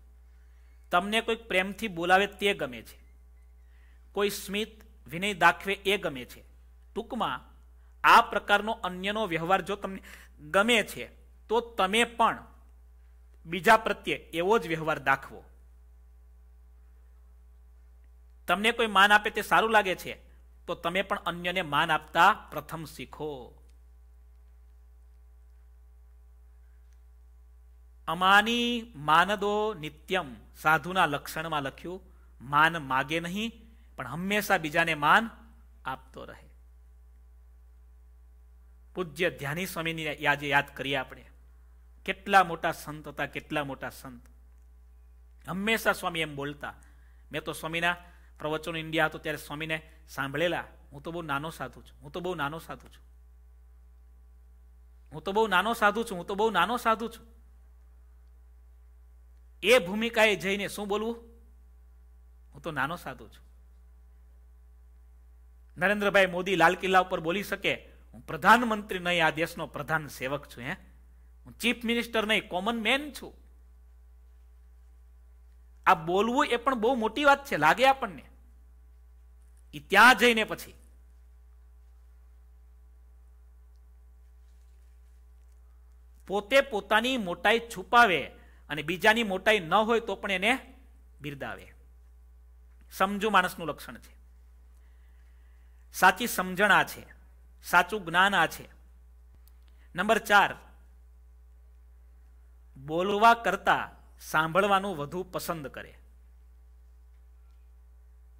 તમને કોઈક પ્રેમથી બોલાવે તે ગમે છે કોઈ સ્મિત વિનય દાખવે એ ગમે છે ટૂંકમાં આ પ્રકારનો અન્યનો વ્યવહાર જો તમને ગમે છે તો તમે પણ બીજા પ્રત્યે એવો જ વ્યવહાર દાખવો તમને કોઈ માન આપે તે સારું લાગે છે તો તમે પણ અન્યને માન આપતા પ્રથમ શીખો અમાની માનદો નિત્યમ સાધુના લક્ષણમાં લખ્યું માન માગે નહીં પણ હંમેશા બીજાને માન આપતો રહે પૂજ્ય ધ્યાની સ્વામીની આજે યાદ કરીએ આપણે કેટલા મોટા સંત હતા કેટલા મોટા સંત હંમેશા સ્વામી એમ બોલતા મેં તો સ્વામીના પ્રવચન ઇન્ડિયા હતો ત્યારે સ્વામીને સાંભળેલા હું તો બહુ નાનો સાધુ છું હું તો બહુ નાનો સાધુ છું હું તો બહુ નાનો સાધુ છું હું તો બહુ નાનો સાધુ છું એ ભૂમિકાએ જઈને શું બોલવું હું તો નાનો સાધુ છું નરેન્દ્રભાઈ મોદી લાલ કિલ્લા ઉપર બોલી શકે હું પ્રધાનમંત્રી નહીં આ દેશનો પ્રધાન સેવક છું હે હું ચીફ મિનિસ્ટર નહીં કોમન મેન છું આ બોલવું એ પણ બહુ મોટી વાત છે લાગે આપણને એ ત્યાં જઈને પછી પોતે પોતાની મોટાઈ છુપાવે અને બીજાની મોટાઈ ન હોય તો પણ એને બિરદાવે સમજુ માણસનું લક્ષણ છે સાચી સમજણ આ છે સાચું જ્ઞાન આ છે નંબર ચાર બોલવા કરતા સાંભળવાનું વધુ પસંદ કરે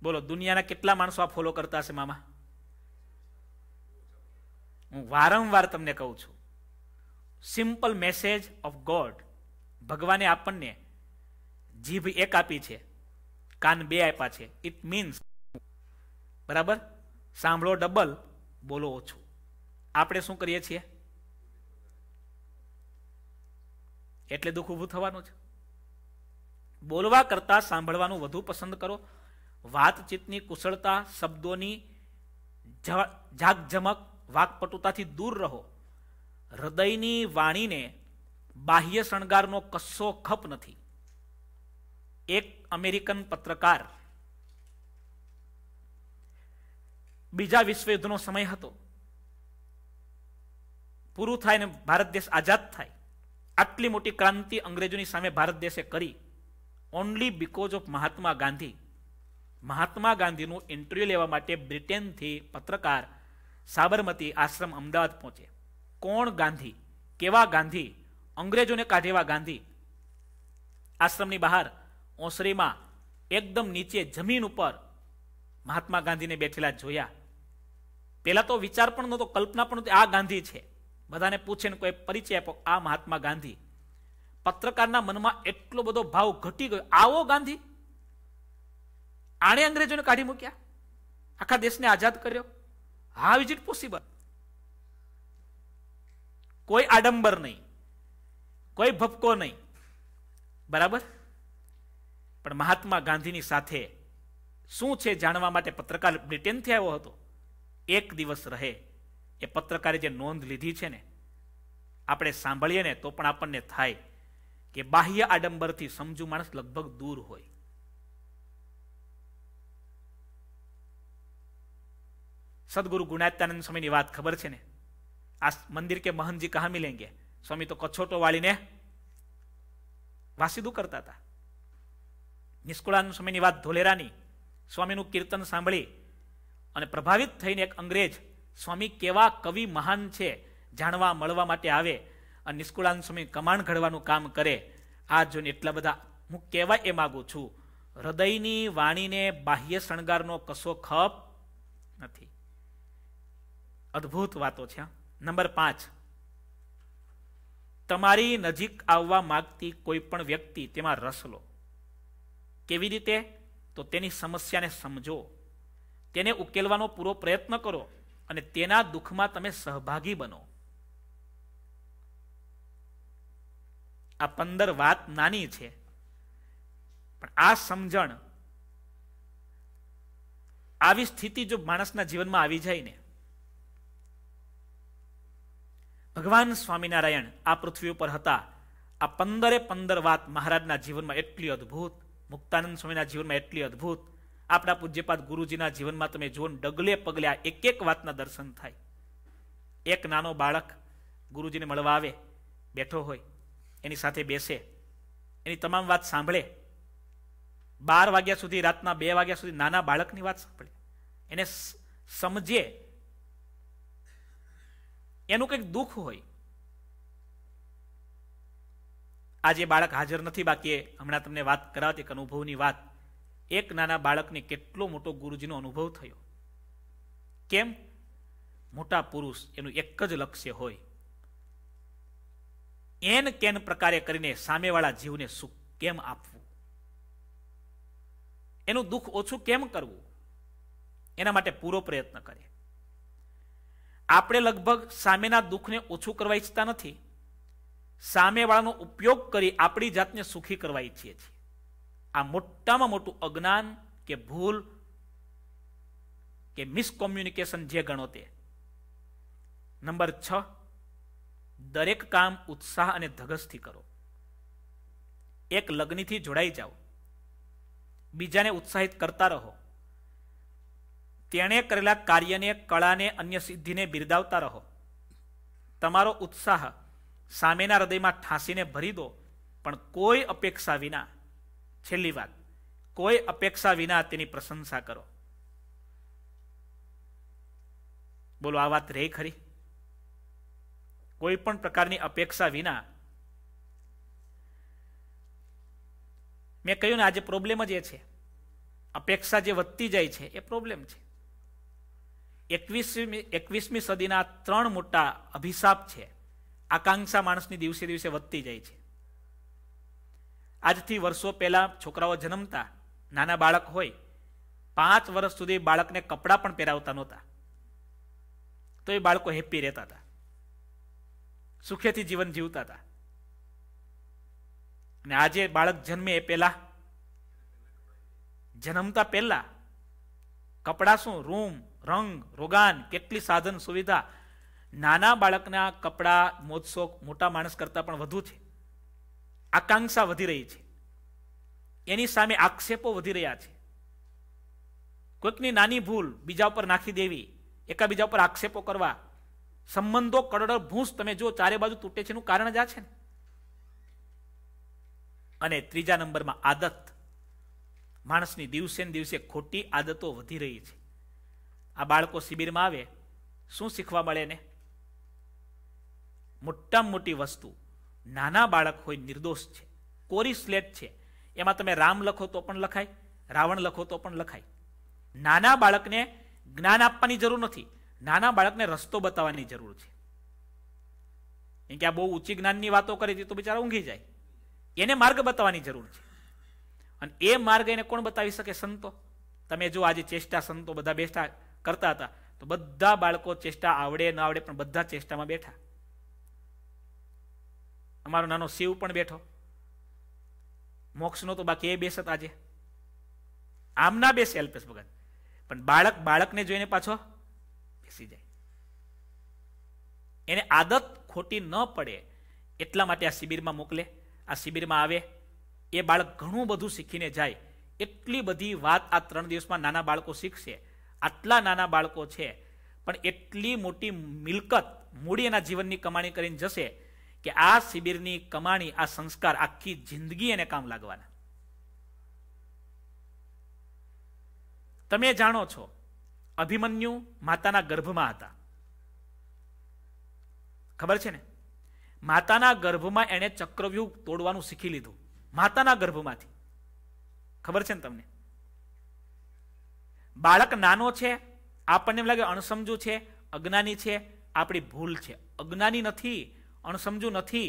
બોલો દુનિયાના કેટલા માણસો આ ફોલો કરતા હશે મામા હું વારંવાર તમને કહું છું સિમ્પલ મેસેજ ઓફ ગોડ ભગવાને આપણને જીભ એક આપી છે કાન બે આપ્યા છે ઇટ મીન્સ બરાબર સાંભળો ડબલ બોલો ઓછું આપણે શું કરીએ છીએ એટલે દુઃખ ઊભું થવાનું છે બોલવા કરતાં સાંભળવાનું વધુ પસંદ કરો વાતચીતની કુશળતા શબ્દોની જાગજમક વાકપટુતાથી દૂર રહો હૃદયની વાણીને બાહ્ય શણગારનો કશો ખપ નથી એક અમેરિકન પત્રકાર બીજા વિશ્વયુદ્ધનો સમય હતો પૂરું થાય ને ભારત દેશ આઝાદ થાય આટલી મોટી ક્રાંતિ અંગ્રેજોની સામે ભારત દેશે કરી only because of Mahatma Gandhi Mahatma ગાંધીનું ઇન્ટરવ્યૂ લેવા માટે બ્રિટનથી પત્રકાર સાબરમતી આશ્રમ અમદાવાદ પહોંચે કોણ ગાંધી કેવા ગાંધી અંગ્રેજોને કાઢેવા ગાંધી આશ્રમની બહાર ઓસરીમાં એકદમ નીચે જમીન ઉપર મહાત્મા ગાંધીને બેઠેલા જોયા પહેલાં તો વિચાર પણ નહોતો કલ્પના પણ આ ગાંધી છે બધાને પૂછીને કોઈ પરિચય આપો આ મહાત્મા ગાંધી પત્રકારના મનમાં એટલો બધો ભાવ ઘટી ગયો આવો ગાંધી આણે અંગ્રેજોને કાઢી મૂક્યા આખા દેશને આઝાદ કર્યો હા ઇઝ ઇટ પોસિબલ કોઈ આડંબર નહીં કોઈ ભપકો નહીં બરાબર પણ મહાત્મા ગાંધીની સાથે શું છે જાણવા માટે પત્રકાર બ્રિટેનથી આવ્યો હતો એક દિવસ રહે એ પત્રકારે જે નોંધ લીધી છે ને આપણે સાંભળીએ ને તો પણ આપણને થાય કે બાહ્ય આડંબરથી સમજુ માણસ લગભગ દૂર હોય સદગુરુ ગુણાત્યાનંદ સ્વામીની વાત ખબર છે ને આ મંદિર કે મહંતજી કહા મિલેંગે સ્વામી તો કછોટો વાળીને વાસીદું કરતા હતા નિષ્કુળાનંદ સ્વામીની વાત ધોલેરાની સ્વામીનું કીર્તન સાંભળી અને પ્રભાવિત થઈને એક અંગ્રેજ સ્વામી કેવા કવિ મહાન છે જાણવા મળવા માટે આવે આ નિષ્કુળાન સ્વામી કમાણ ઘડવાનું કામ કરે આ જોઈને એટલા બધા હું કહેવાય એ માગું છું હૃદયની વાણીને બાહ્ય શણગારનો કશો ખપ નથી અદ્ભુત વાતો છે નંબર પાંચ તમારી નજીક આવવા માગતી કોઈ પણ વ્યક્તિ તેમાં રસ લો કેવી રીતે તો તેની સમસ્યાને સમજો તેને ઉકેલવાનો પૂરો પ્રયત્ન કરો અને તેના દુઃખમાં તમે સહભાગી બનો આ પંદર વાત નાની છે પણ આ સમજણ આવી સ્થિતિ જો માણસના જીવનમાં આવી જાય ને ભગવાન સ્વામિનારાયણ આ પૃથ્વી ઉપર હતા આ પંદરે પંદર વાત મહારાજના જીવનમાં એટલી અદભુત મુક્તાનંદ સ્વામીના જીવનમાં એટલી અદ્ભુત આપણા પૂજ્યપાદ ગુરુજીના જીવનમાં તમે જુઓ ડગલે પગલે આ એક એક વાતના દર્શન થાય એક નાનો બાળક ગુરુજીને મળવા આવે બેઠો હોય એની સાથે બેસે એની તમામ વાત સાંભળે બાર વાગ્યા સુધી રાતના બે વાગ્યા સુધી નાના બાળકની વાત સાંભળે એને સમજે એનું કંઈક દુઃખ હોય આજે બાળક હાજર નથી બાકી હમણાં તમને વાત કરાવતી એક અનુભવની વાત એક નાના બાળકને કેટલો મોટો ગુરુજીનો અનુભવ થયો કેમ મોટા પુરુષ એનું એક જ લક્ષ્ય હોય એન કેન પ્રકારે કરીને સામેવાળા જીવને સુખ કેમ આપવું એનું દુઃખ ઓછું કેમ કરવું એના માટે પૂરો પ્રયત્ન કરે આપણે લગભગ સામેના દુઃખને ઓછું કરવા ઈચ્છતા નથી સામેવાળાનો ઉપયોગ કરી આપણી જાતને સુખી કરવા ઈચ્છીએ છીએ આ મોટામાં મોટું અજ્ઞાન કે ભૂલ કે મિસકોમ્યુનિકેશન જે ગણો તે નંબર છ દરેક કામ ઉત્સાહ અને ધગસથી કરો એક લગ્નથી જોડાઈ જાઓ બીજાને ઉત્સાહિત કરતા રહો તેણે કરેલા કાર્યને કળાને અન્ય સિદ્ધિને બિરદાવતા રહો તમારો ઉત્સાહ સામેના હૃદયમાં ઠાંસીને ભરી દો પણ કોઈ અપેક્ષા વિના છેલ્લી વાત કોઈ અપેક્ષા વિના તેની પ્રશંસા કરો બોલો આ વાત રહી ખરી કોઈ પણ પ્રકારની અપેક્ષા વિના મેં કહ્યું ને આજે પ્રોબ્લેમ જ એ છે અપેક્ષા જે વધતી જાય છે એ પ્રોબ્લેમ છે એકવીસમી એકવીસમી સદીના ત્રણ મોટા અભિશાપ છે આકાંક્ષા માણસની દિવસે દિવસે વધતી જાય છે આજથી વર્ષો પહેલા છોકરાઓ જન્મતા નાના બાળક હોય પાંચ વર્ષ સુધી બાળકને કપડાં પણ પહેરાવતા નહોતા તો એ બાળકો હેપી રહેતા હતા સુખેથી જીવન જીવતા હતા અને આજે બાળક જન્મે એ પહેલા જન્મતા પહેલા કપડાં શું રૂમ રંગ રોગાન કેટલી સાધન સુવિધા નાના બાળકના કપડાં મોજશોખ મોટા માણસ કરતાં પણ વધુ છે આકાંક્ષા વધી રહી છે એની સામે આક્ષેપો વધી રહ્યા છે કોઈકની નાની ભૂલ બીજા ઉપર નાખી દેવી એકાબીજા ઉપર આક્ષેપો કરવા સંબંધો કડળ ભૂંસ તમે જો ચારે બાજુ તૂટે છે એનું કારણ જ આ છે ને અને ત્રીજા નંબરમાં આદત માણસની દિવસે ને દિવસે ખોટી આદતો વધી રહી છે આ બાળકો શિબિરમાં આવે શું શીખવા મળે ને મોટામાં મોટી વસ્તુ નાના બાળક હોય નિર્દોષ છે કોરી સ્લેટ છે એમાં તમે રામ લખો તો પણ લખાય રાવણ લખો તો પણ લખાય નાના બાળકને જ્ઞાન આપવાની જરૂર નથી નાના બાળકને રસ્તો બતાવવાની જરૂર છે કેમ કે આ બહુ ઊંચી જ્ઞાનની વાતો કરી છે તો બિચારા ઊંઘી જાય એને માર્ગ બતાવવાની જરૂર છે અને એ માર્ગ એને કોણ બતાવી શકે સંતો તમે જો આજે ચેષ્ટા સંતો બધા બેઠા કરતા હતા તો બધા બાળકો ચેષ્ટા આવડે ન આવડે પણ બધા ચેષ્ટામાં બેઠા અમારો નાનો શિવ પણ બેઠો મોક્ષનો તો બાકી એ બેસત આજે આમ ના બેસે અલ્પેશ ભગત પણ બાળક બાળકને જોઈને પાછો બેસી જાય એને આદત ખોટી ન પડે એટલા માટે આ શિબિરમાં મોકલે આ શિબિરમાં આવે એ બાળક ઘણું બધું શીખીને જાય એટલી બધી વાત આ ત્રણ દિવસમાં નાના બાળકો શીખશે આટલા નાના બાળકો છે પણ એટલી મોટી મિલકત મૂડી એના જીવનની કમાણી કરીને જશે કે આ શિબિરની કમાણી આ સંસ્કાર આખી જિંદગી એને કામ લાગવાના તમે જાણો છો અભિમન્યુ માતાના ગર્ભમાં હતા ખબર છે ને માતાના ગર્ભમાં એણે ચક્રવ્યુહ તોડવાનું શીખી લીધું માતાના ગર્ભમાંથી ખબર છે ને તમને બાળક નાનો છે આપણને એમ લાગે અણસમજુ છે અજ્ઞાની છે આપણી ભૂલ છે અજ્ઞાની નથી અણસમજુ નથી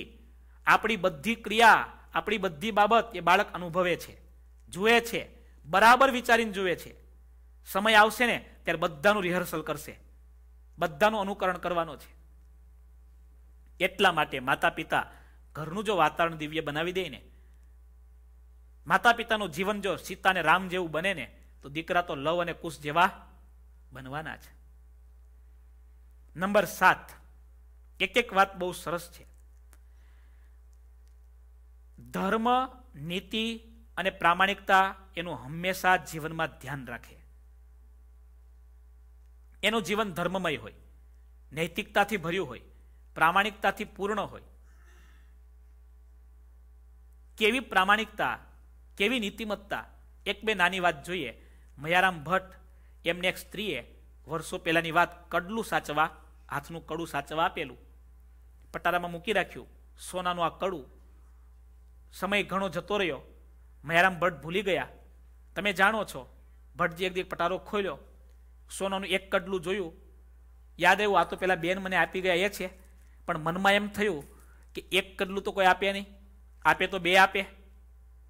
આપણી બધી ક્રિયા આપણી બધી બાબત એ બાળક અનુભવે છે જુએ છે બરાબર વિચારીને જુએ છે સમય આવશે ને ત્યારે બધાનું રિહર્સલ કરશે બધાનું અનુકરણ કરવાનું છે એટલા માટે માતા પિતા ઘરનું જો વાતાવરણ દિવ્ય બનાવી દે ને માતા પિતાનું જીવન જો સીતાને રામ જેવું બને ને તો દીકરા તો લવ અને કુશ જેવા બનવાના છે નંબર સાત એક એક વાત બહુ સરસ છે ધર્મ નીતિ અને પ્રામાણિકતા એનું હંમેશા જીવનમાં ધ્યાન રાખે એનું જીવન ધર્મમય હોય નૈતિકતાથી ભર્યું હોય પ્રામાણિકતાથી પૂર્ણ હોય કેવી પ્રામાણિકતા કેવી નીતિમત્તા એક બે નાની વાત જોઈએ મયારામ ભટ્ટ એમને એક સ્ત્રીએ વર્ષો પહેલાંની વાત કડલું સાચવા હાથનું કડું સાચવા આપેલું પટારામાં મૂકી રાખ્યું સોનાનું આ કડું સમય ઘણો જતો રહ્યો મયારામ ભટ્ટ ભૂલી ગયા તમે જાણો છો ભટ્ટજી એક દી પટારો ખોલ્યો સોનાનું એક કડલું જોયું યાદ આવ્યું આ તો પેલા બેન મને આપી ગયા એ છે પણ મનમાં એમ થયું કે એક કડલું તો કોઈ આપે નહીં આપે તો બે આપે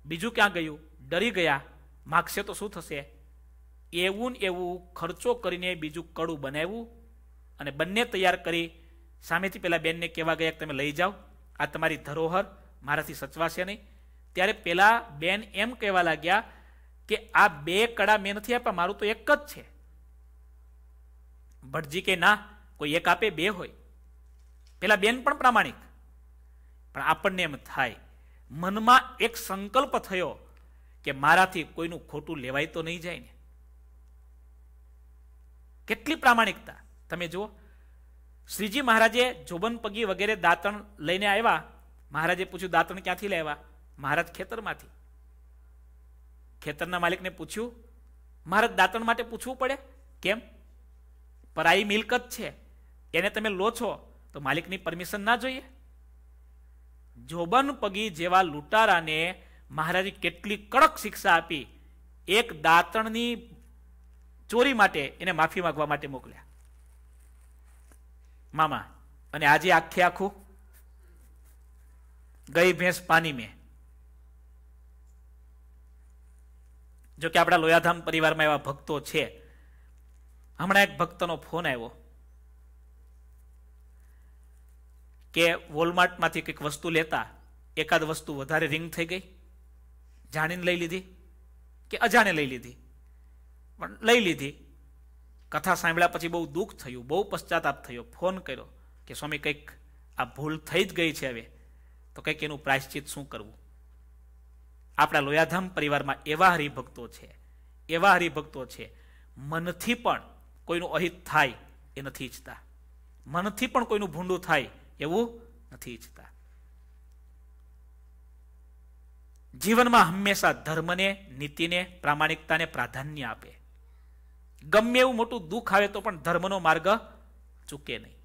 બીજું ક્યાં ગયું ડરી ગયા માગશે તો શું થશે એવું ને એવું ખર્ચો કરીને બીજું કડું બનાવ્યું અને બંને તૈયાર કરી સામેથી પેલા બેનને કહેવા ગયા કે તમે લઈ જાઓ આ તમારી ધરોહર મારાથી સચવાશે નહીં ત્યારે પેલા બેન એમ કહેવા લાગ્યા કે આ બે કડા મેં નથી આપ્યા મારું તો એક જ છે ભટજી કે ના કોઈ એક આપે બે હોય પેલા બેન પણ પ્રામાણિક પણ આપણને એમ થાય મનમાં એક સંકલ્પ થયો કે મારાથી કોઈનું ખોટું લેવાય તો નહીં જાય ને કેટલી પ્રામાણિકતા તમે જુઓ શ્રીજી મહારાજે જોબન પગી વગેરે દાંતણ લઈને આવ્યા મહારાજે પૂછ્યું દાંતણ ક્યાંથી લેવા મહારાજ ખેતરમાંથી ખેતરના માલિકને પૂછ્યું મહારાજ દાંતણ માટે પૂછવું પડે કેમ પરાઈ મિલકત છે એને તમે લો છો તો માલિકની પરમિશન ના જોઈએ જોબન પગી જેવા લૂંટારાને મહારાજે કેટલી કડક શિક્ષા આપી એક દાંતણની ચોરી માટે એને માફી માગવા માટે મોકલ્યા મામા અને આજે આખે આખું ગઈ ભેંસ પાની મેં જોકે આપણા લોયાધામ પરિવારમાં એવા ભક્તો છે હમણાં એક ભક્તનો ફોન આવ્યો કે વોલમાર્ટમાંથી કંઈક વસ્તુ લેતા એકાદ વસ્તુ વધારે રિંગ થઈ ગઈ જાણીને લઈ લીધી કે અજાણે લઈ લીધી પણ લઈ લીધી કથા સાંભળ્યા પછી બહુ દુઃખ થયું બહુ પશ્ચાતાપ થયો ફોન કર્યો કે સ્વામી કંઈક આ ભૂલ થઈ જ ગઈ છે હવે તો કંઈક એનું પ્રાયશ્ચિત શું કરવું આપણા લોયાધામ પરિવારમાં એવા હરિભક્તો છે એવા હરિભક્તો છે મનથી પણ કોઈનું અહિત થાય એ નથી ઈચ્છતા મનથી પણ કોઈનું ભૂંડું થાય એવું નથી ઈચ્છતા જીવનમાં હંમેશા ધર્મને નીતિને પ્રામાણિકતાને પ્રાધાન્ય આપે ગમે એવું મોટું દુઃખ આવે તો પણ ધર્મનો માર્ગ ચૂકે નહીં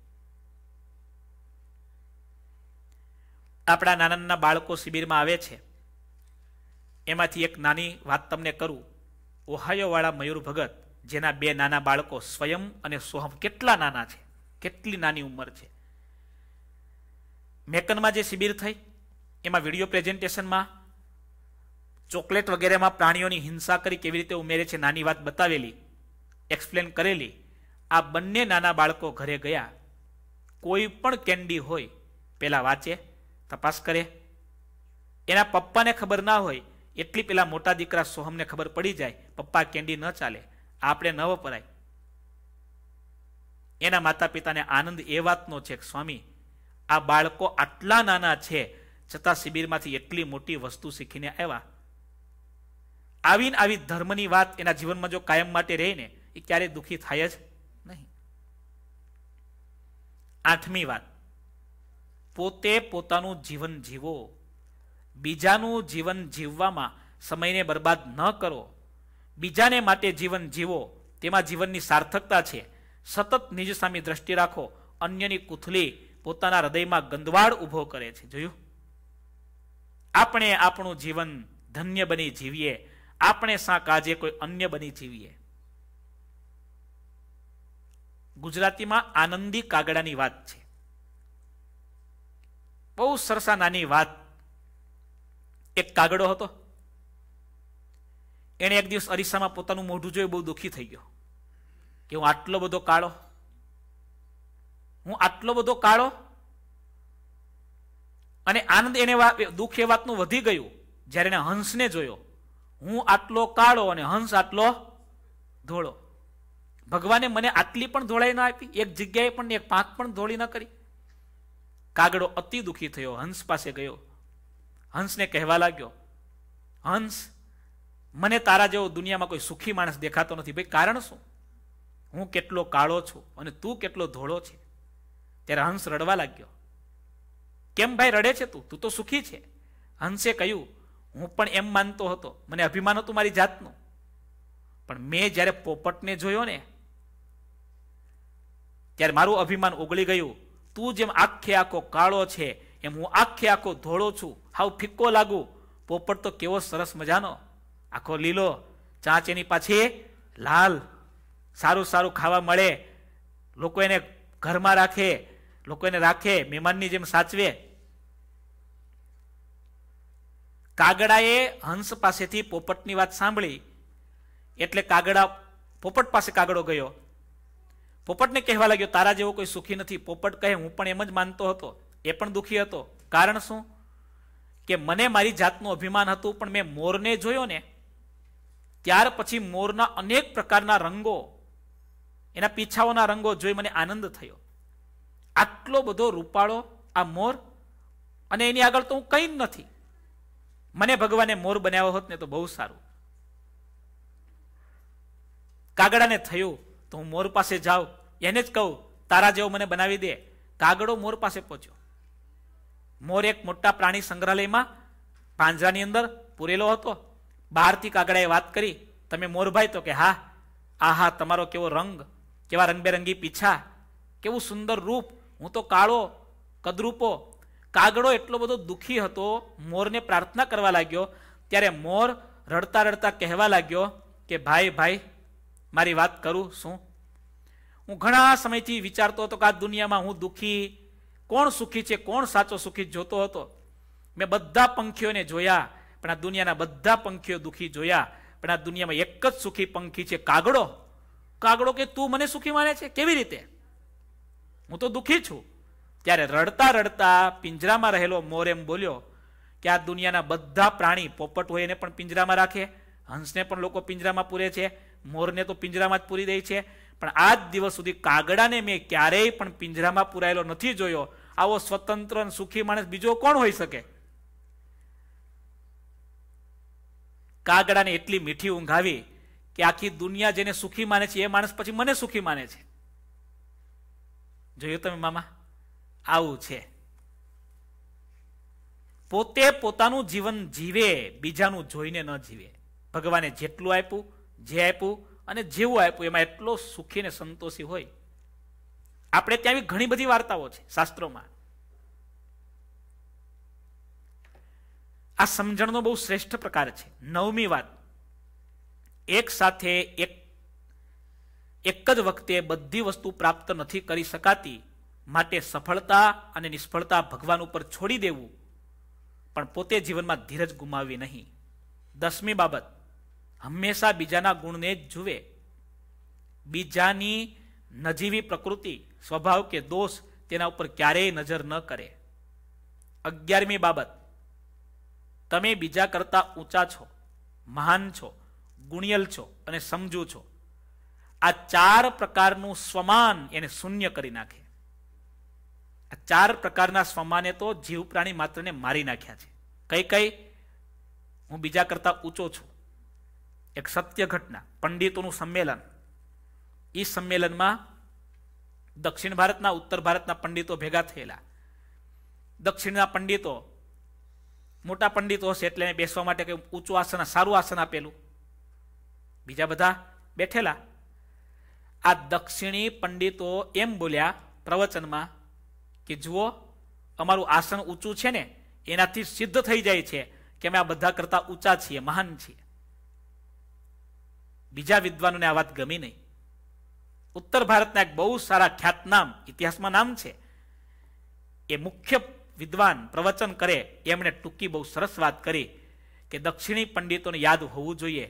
આપણા નાના નાના બાળકો શિબિરમાં આવે છે એમાંથી એક નાની વાત તમને કરું ઓહાયોવાળા મયુર ભગત જેના બે નાના બાળકો સ્વયં અને સોહમ કેટલા નાના છે કેટલી નાની ઉંમર છે મેકનમાં જે શિબિર થઈ એમાં વિડીયો પ્રેઝન્ટેશનમાં ચોકલેટ વગેરેમાં પ્રાણીઓની હિંસા કરી કેવી રીતે ઉમેરે છે નાની વાત બતાવેલી એક્સપ્લેન કરેલી આ બંને નાના બાળકો ઘરે ગયા કોઈ પણ કેન્ડી હોય પેલા વાંચે તપાસ કરે એના પપ્પાને ખબર ના હોય એટલી પેલા મોટા દીકરા સોહમને ખબર પડી જાય પપ્પા કેન્ડી ન ચાલે આપણે ન વપરાય એના માતા પિતાને આનંદ એ વાતનો છે કે સ્વામી આ બાળકો આટલા નાના છે છતાં શિબિરમાંથી એટલી મોટી વસ્તુ શીખીને આવ્યા આવીને આવી ધર્મની વાત એના જીવનમાં જો કાયમ માટે રહે ને એ ક્યારેય દુઃખી થાય જ નહીં આઠમી વાત પોતે પોતાનું જીવન જીવો બીજાનું જીવન જીવવામાં સમયને બરબાદ ન કરો બીજાને માટે જીવન જીવો તેમાં જીવનની સાર્થકતા છે સતત નિજ સામે દ્રષ્ટિ રાખો અન્યની કુથલી પોતાના હૃદયમાં ગંદવાડ ઊભો કરે છે જોયું આપણે આપણું જીવન ધન્ય બની જીવીએ આપણે સા કાજે કોઈ અન્ય બની જીવીએ ગુજરાતીમાં આનંદી કાગડાની વાત છે બહુ સરસા નાની વાત એક કાગડો હતો એણે એક દિવસ અરીસામાં પોતાનું મોઢું જોઈ બહુ દુઃખી થઈ ગયો કે હું આટલો બધો કાળો હું આટલો બધો કાળો અને આનંદ એને દુઃખ એ વાતનું વધી ગયું જ્યારે એને હંસને જોયો હું આટલો કાળો અને હંસ આટલો ધોળો ભગવાને મને આટલી પણ ધોળાઈ ન આપી એક જગ્યાએ પણ એક પાંખ પણ ધોળી ન કરી કાગડો અતિ દુઃખી થયો હંસ પાસે ગયો હંસને કહેવા લાગ્યો હંસ મને તારા જેવો દુનિયામાં કોઈ સુખી માણસ દેખાતો નથી ભાઈ કારણ શું હું કેટલો કાળો છું અને તું કેટલો ધોળો છે ત્યારે હંસ રડવા લાગ્યો કેમ ભાઈ રડે છે તું તું તો સુખી છે હંસે કહ્યું હું પણ એમ માનતો હતો મને અભિમાન હતું મારી જાતનું પણ મેં જ્યારે પોપટને જોયો ને ત્યારે મારું અભિમાન ઓગળી ગયું તું જેમ આખે આખો કાળો છે એમ હું આખે આખો ધોળો છું હાવ ફિક્કો લાગુ પોપટ તો કેવો સરસ મજાનો આખો લીલો ચાંચ એની પાછી લાલ સારું સારું ખાવા મળે લોકો એને ઘરમાં રાખે લોકો એને રાખે મહેમાનની જેમ સાચવે કાગડાએ હંસ પાસેથી પોપટની વાત સાંભળી એટલે કાગડા પોપટ પાસે કાગડો ગયો પોપટને કહેવા લાગ્યો તારા જેવો કોઈ સુખી નથી પોપટ કહે હું પણ એમ જ માનતો હતો એ પણ દુખી હતો કારણ શું કે મને મારી જાતનું અભિમાન હતું પણ મેં મોરને જોયો ને ત્યાર પછી મોરના અનેક પ્રકારના રંગો એના પીછાઓના રંગો જોઈ મને આનંદ થયો આટલો બધો રૂપાળો આ મોર અને એની આગળ તો હું કંઈ જ નથી મને ભગવાને મોર બનાવ્યો હોત ને તો બહુ સારું કાગડાને થયું તો હું મોર પાસે જાઉં એને જ કહું તારા જેવો મને બનાવી દે કાગડો મોર પાસે પહોંચ્યો મોર એક મોટા પ્રાણી સંગ્રહાલયમાં પાંજરાની અંદર પૂરેલો હતો બહારથી કાગડાએ વાત કરી તમે મોરભાઈ તો કે હા આહા તમારો કેવો રંગ કેવા રંગબેરંગી પીછા કેવું સુંદર રૂપ હું તો કાળો કદરૂપો કાગડો એટલો બધો દુઃખી હતો મોરને પ્રાર્થના કરવા લાગ્યો ત્યારે મોર રડતા રડતા કહેવા લાગ્યો કે ભાઈ ભાઈ મારી વાત કરું શું હું ઘણા સમયથી વિચારતો હતો કે આ દુનિયામાં હું દુઃખી કોણ સુખી છે કોણ સાચો સુખી જોતો હતો મેં બધા પંખીઓને જોયા પણ આ દુનિયાના બધા પંખીઓ દુખી જોયા પણ આ દુનિયામાં એક જ સુખી પંખી છે કાગડો કાગડો કે તું મને સુખી માને છે કેવી રીતે હું તો દુઃખી છું ત્યારે રડતા રડતા પિંજરામાં રહેલો મોર એમ બોલ્યો કે આ દુનિયાના બધા પ્રાણી પોપટ હોય એને પણ પિંજરામાં રાખે હંસને પણ લોકો પિંજરામાં પૂરે છે મોરને તો પિંજરામાં જ પૂરી દે છે પણ આજ દિવસ સુધી કાગડાને મેં ક્યારેય પણ પિંજરામાં પૂરાયેલો નથી જોયો આવો સ્વતંત્ર સુખી માણસ બીજો કોણ હોઈ શકે કાગડાને એટલી મીઠી ઊંઘાવી કે આખી દુનિયા જેને સુખી માને છે એ માણસ પછી મને સુખી માને છે જોયું તમે મામા આવું છે પોતે પોતાનું જીવન જીવે બીજાનું જોઈને ન જીવે ભગવાને જેટલું આપ્યું જે આપ્યું અને જેવું આપ્યું એમાં એટલો સુખી ને સંતોષી હોય આપણે ત્યાં એવી ઘણી બધી વાર્તાઓ છે શાસ્ત્રોમાં આ સમજણનો બહુ શ્રેષ્ઠ પ્રકાર છે નવમી વાત એક સાથે એક એક જ વખતે બધી વસ્તુ પ્રાપ્ત નથી કરી શકાતી માટે સફળતા અને નિષ્ફળતા ભગવાન ઉપર છોડી દેવું પણ પોતે જીવનમાં ધીરજ ગુમાવવી નહીં દસમી બાબત હંમેશા બીજાના ગુણને જ જુએ બીજાની નજીવી પ્રકૃતિ સ્વભાવ કે દોષ તેના ઉપર ક્યારેય નજર ન કરે અગિયારમી બાબત તમે બીજા કરતાં ઊંચા છો મહાન છો ગુણિયલ છો અને સમજુ છો આ ચાર પ્રકારનું સ્વમાન એને શૂન્ય કરી નાખે આ ચાર પ્રકારના સ્વમાને તો જીવ પ્રાણી માત્રને મારી નાખ્યા છે કઈ કઈ હું બીજા કરતાં ઊંચો છું એક સત્ય ઘટના પંડિતોનું સંમેલન એ સંમેલનમાં દક્ષિણ ભારતના ઉત્તર ભારતના પંડિતો ભેગા થયેલા દક્ષિણના પંડિતો મોટા પંડિતો હશે એટલે એને બેસવા માટે કંઈ ઊંચું આસન સારું આસન આપેલું બીજા બધા બેઠેલા આ દક્ષિણી પંડિતો એમ બોલ્યા પ્રવચનમાં કે જુઓ અમારું આસન ઊંચું છે ને એનાથી સિદ્ધ થઈ જાય છે કે અમે આ બધા કરતા ઊંચા છીએ મહાન છીએ બીજા વિદ્વાનોને આ વાત ગમી નહીં ઉત્તર ભારતના એક બહુ સારા ખ્યાતનામ ઇતિહાસમાં નામ છે એ મુખ્ય વિદ્વાન પ્રવચન કરે એમણે ટૂંકી બહુ સરસ વાત કરી કે દક્ષિણી પંડિતોને યાદ હોવું જોઈએ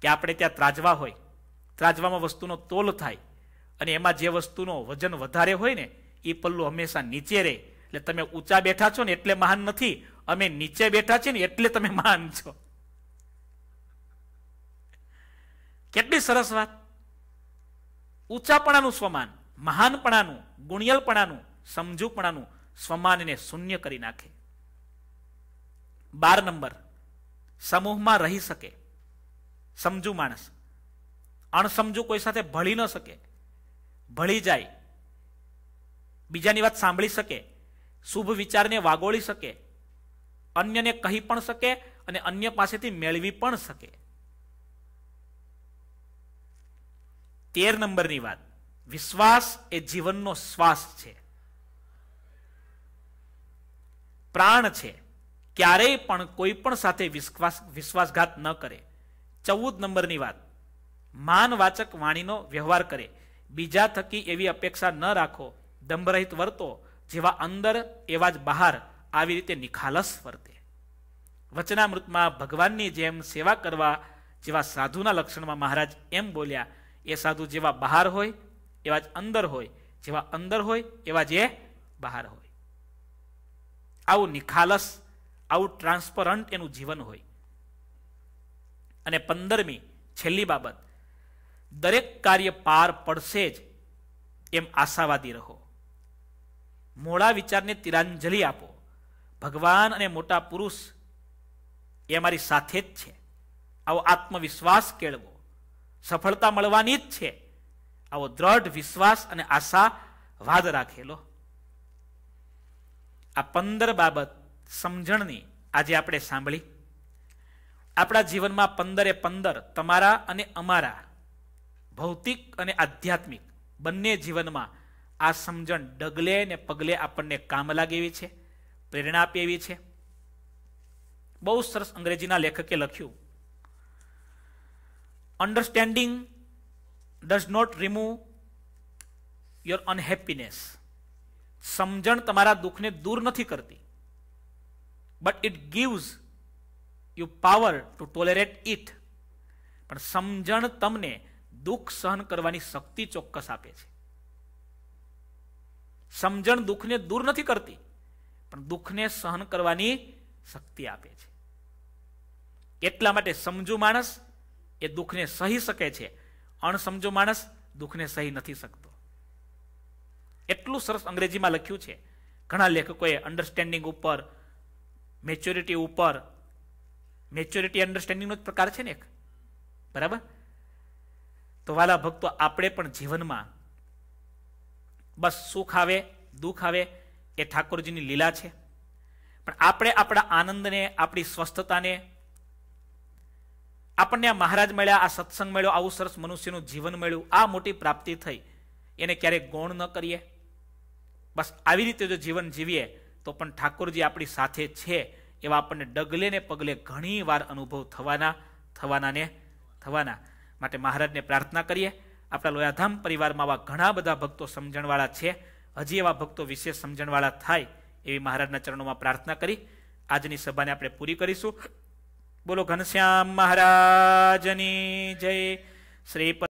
કે આપણે ત્યાં ત્રાજવા હોય ત્રાજવામાં વસ્તુનો તોલ થાય અને એમાં જે વસ્તુનો વજન વધારે હોય ને એ પલ્લુ હંમેશા નીચે રહે એટલે તમે ઊંચા બેઠા છો ને એટલે મહાન નથી અમે નીચે બેઠા છીએ ને એટલે તમે મહાન છો કેટલી સરસ વાત ઊંચાપણાનું સ્વમાન મહાનપણાનું ગુણિયલપણાનું સમજુપણાનું સ્વમાનને શૂન્ય કરી નાખે બાર નંબર સમૂહમાં રહી શકે સમજુ માણસ અણસમજુ કોઈ સાથે ભળી ન શકે ભળી જાય બીજાની વાત સાંભળી શકે શુભ વિચારને વાગોળી શકે અન્યને કહી પણ શકે અને અન્ય પાસેથી મેળવી પણ શકે તેર નંબરની વાત વિશ્વાસ એ જીવનનો શ્વાસ છે પ્રાણ છે ક્યારેય પણ કોઈ પણ સાથે વિશ્વાસ વિશ્વાસઘાત ન કરે ચૌદ નંબરની વાત માનવાચક વાણીનો વ્યવહાર કરે બીજા થકી એવી અપેક્ષા ન રાખો દંભરહિત વર્તો જેવા અંદર એવા જ બહાર આવી રીતે નિખાલસ વર્તે વચનામૃતમાં ભગવાનની જેમ સેવા કરવા જેવા સાધુના લક્ષણમાં મહારાજ એમ બોલ્યા એ સાધુ જેવા બહાર હોય એવા જ અંદર હોય જેવા અંદર હોય એવા જે બહાર હોય આવું નિખાલસ આવું ટ્રાન્સપરન્ટ એનું જીવન હોય અને પંદરમી છેલ્લી બાબત દરેક કાર્ય પાર પડશે જ એમ આશાવાદી રહો મોડા વિચારને તિરાંજલિ આપો ભગવાન અને મોટા પુરુષ એ અમારી સાથે જ છે આવો આત્મવિશ્વાસ કેળવો સફળતા મળવાની જ છે આવો દ્રઢ વિશ્વાસ અને આશાવાદ રાખેલો આ પંદર બાબત સમજણની આજે આપણે સાંભળી આપણા જીવનમાં પંદરે પંદર તમારા અને અમારા ભૌતિક અને આધ્યાત્મિક બંને જીવનમાં આ સમજણ ડગલે ને પગલે આપણને કામ લાગે એવી છે પ્રેરણા આપે એવી છે બહુ સરસ અંગ્રેજીના લેખકે લખ્યું understanding does not remove your unhappiness સમજણ તમારા દુઃખને દૂર નથી કરતી but it gives you power to tolerate it પણ સમજણ તમને દુઃખ સહન કરવાની શક્તિ ચોક્કસ આપે છે સમજણ દુઃખને દૂર નથી કરતી પણ દુઃખને સહન કરવાની શક્તિ આપે છે એટલા માટે સમજુ માણસ એ દુઃખને સહી શકે છે અણસમજુ માણસ દુઃખને સહી નથી શકતો એટલું સરસ અંગ્રેજીમાં લખ્યું છે ઘણા લેખકોએ અન્ડરસ્ટેન્ડિંગ ઉપર મેચ્યોરિટી ઉપર મેચ્યોરિટી અન્ડરસ્ટેન્ડિંગનો જ પ્રકાર છે ને એક બરાબર તો વાલા ભક્તો આપણે પણ જીવનમાં બસ સુખ આવે દુઃખ આવે એ ઠાકોરજીની લીલા છે પણ આપણે આપણા આનંદને આપણી સ્વસ્થતાને આપણને આ મહારાજ મળ્યા આ સત્સંગ મળ્યો આવું સરસ મનુષ્યનું જીવન મળ્યું આ મોટી પ્રાપ્તિ થઈ એને ક્યારેય ગૌણ ન કરીએ બસ આવી રીતે જો જીવન જીવીએ તો પણ ઠાકોરજી આપણી સાથે છે એવા આપણને ડગલે ને પગલે ઘણી વાર અનુભવ થવાના થવાના ને થવાના માટે મહારાજને પ્રાર્થના કરીએ આપણા લોયાધામ પરિવારમાં આવા ઘણા બધા ભક્તો સમજણવાળા છે હજી એવા ભક્તો વિશેષ સમજણવાળા થાય એવી મહારાજના ચરણોમાં પ્રાર્થના કરી આજની સભાને આપણે પૂરી કરીશું બોલો ઘનશ્યામ મહારાજની જય શ્રી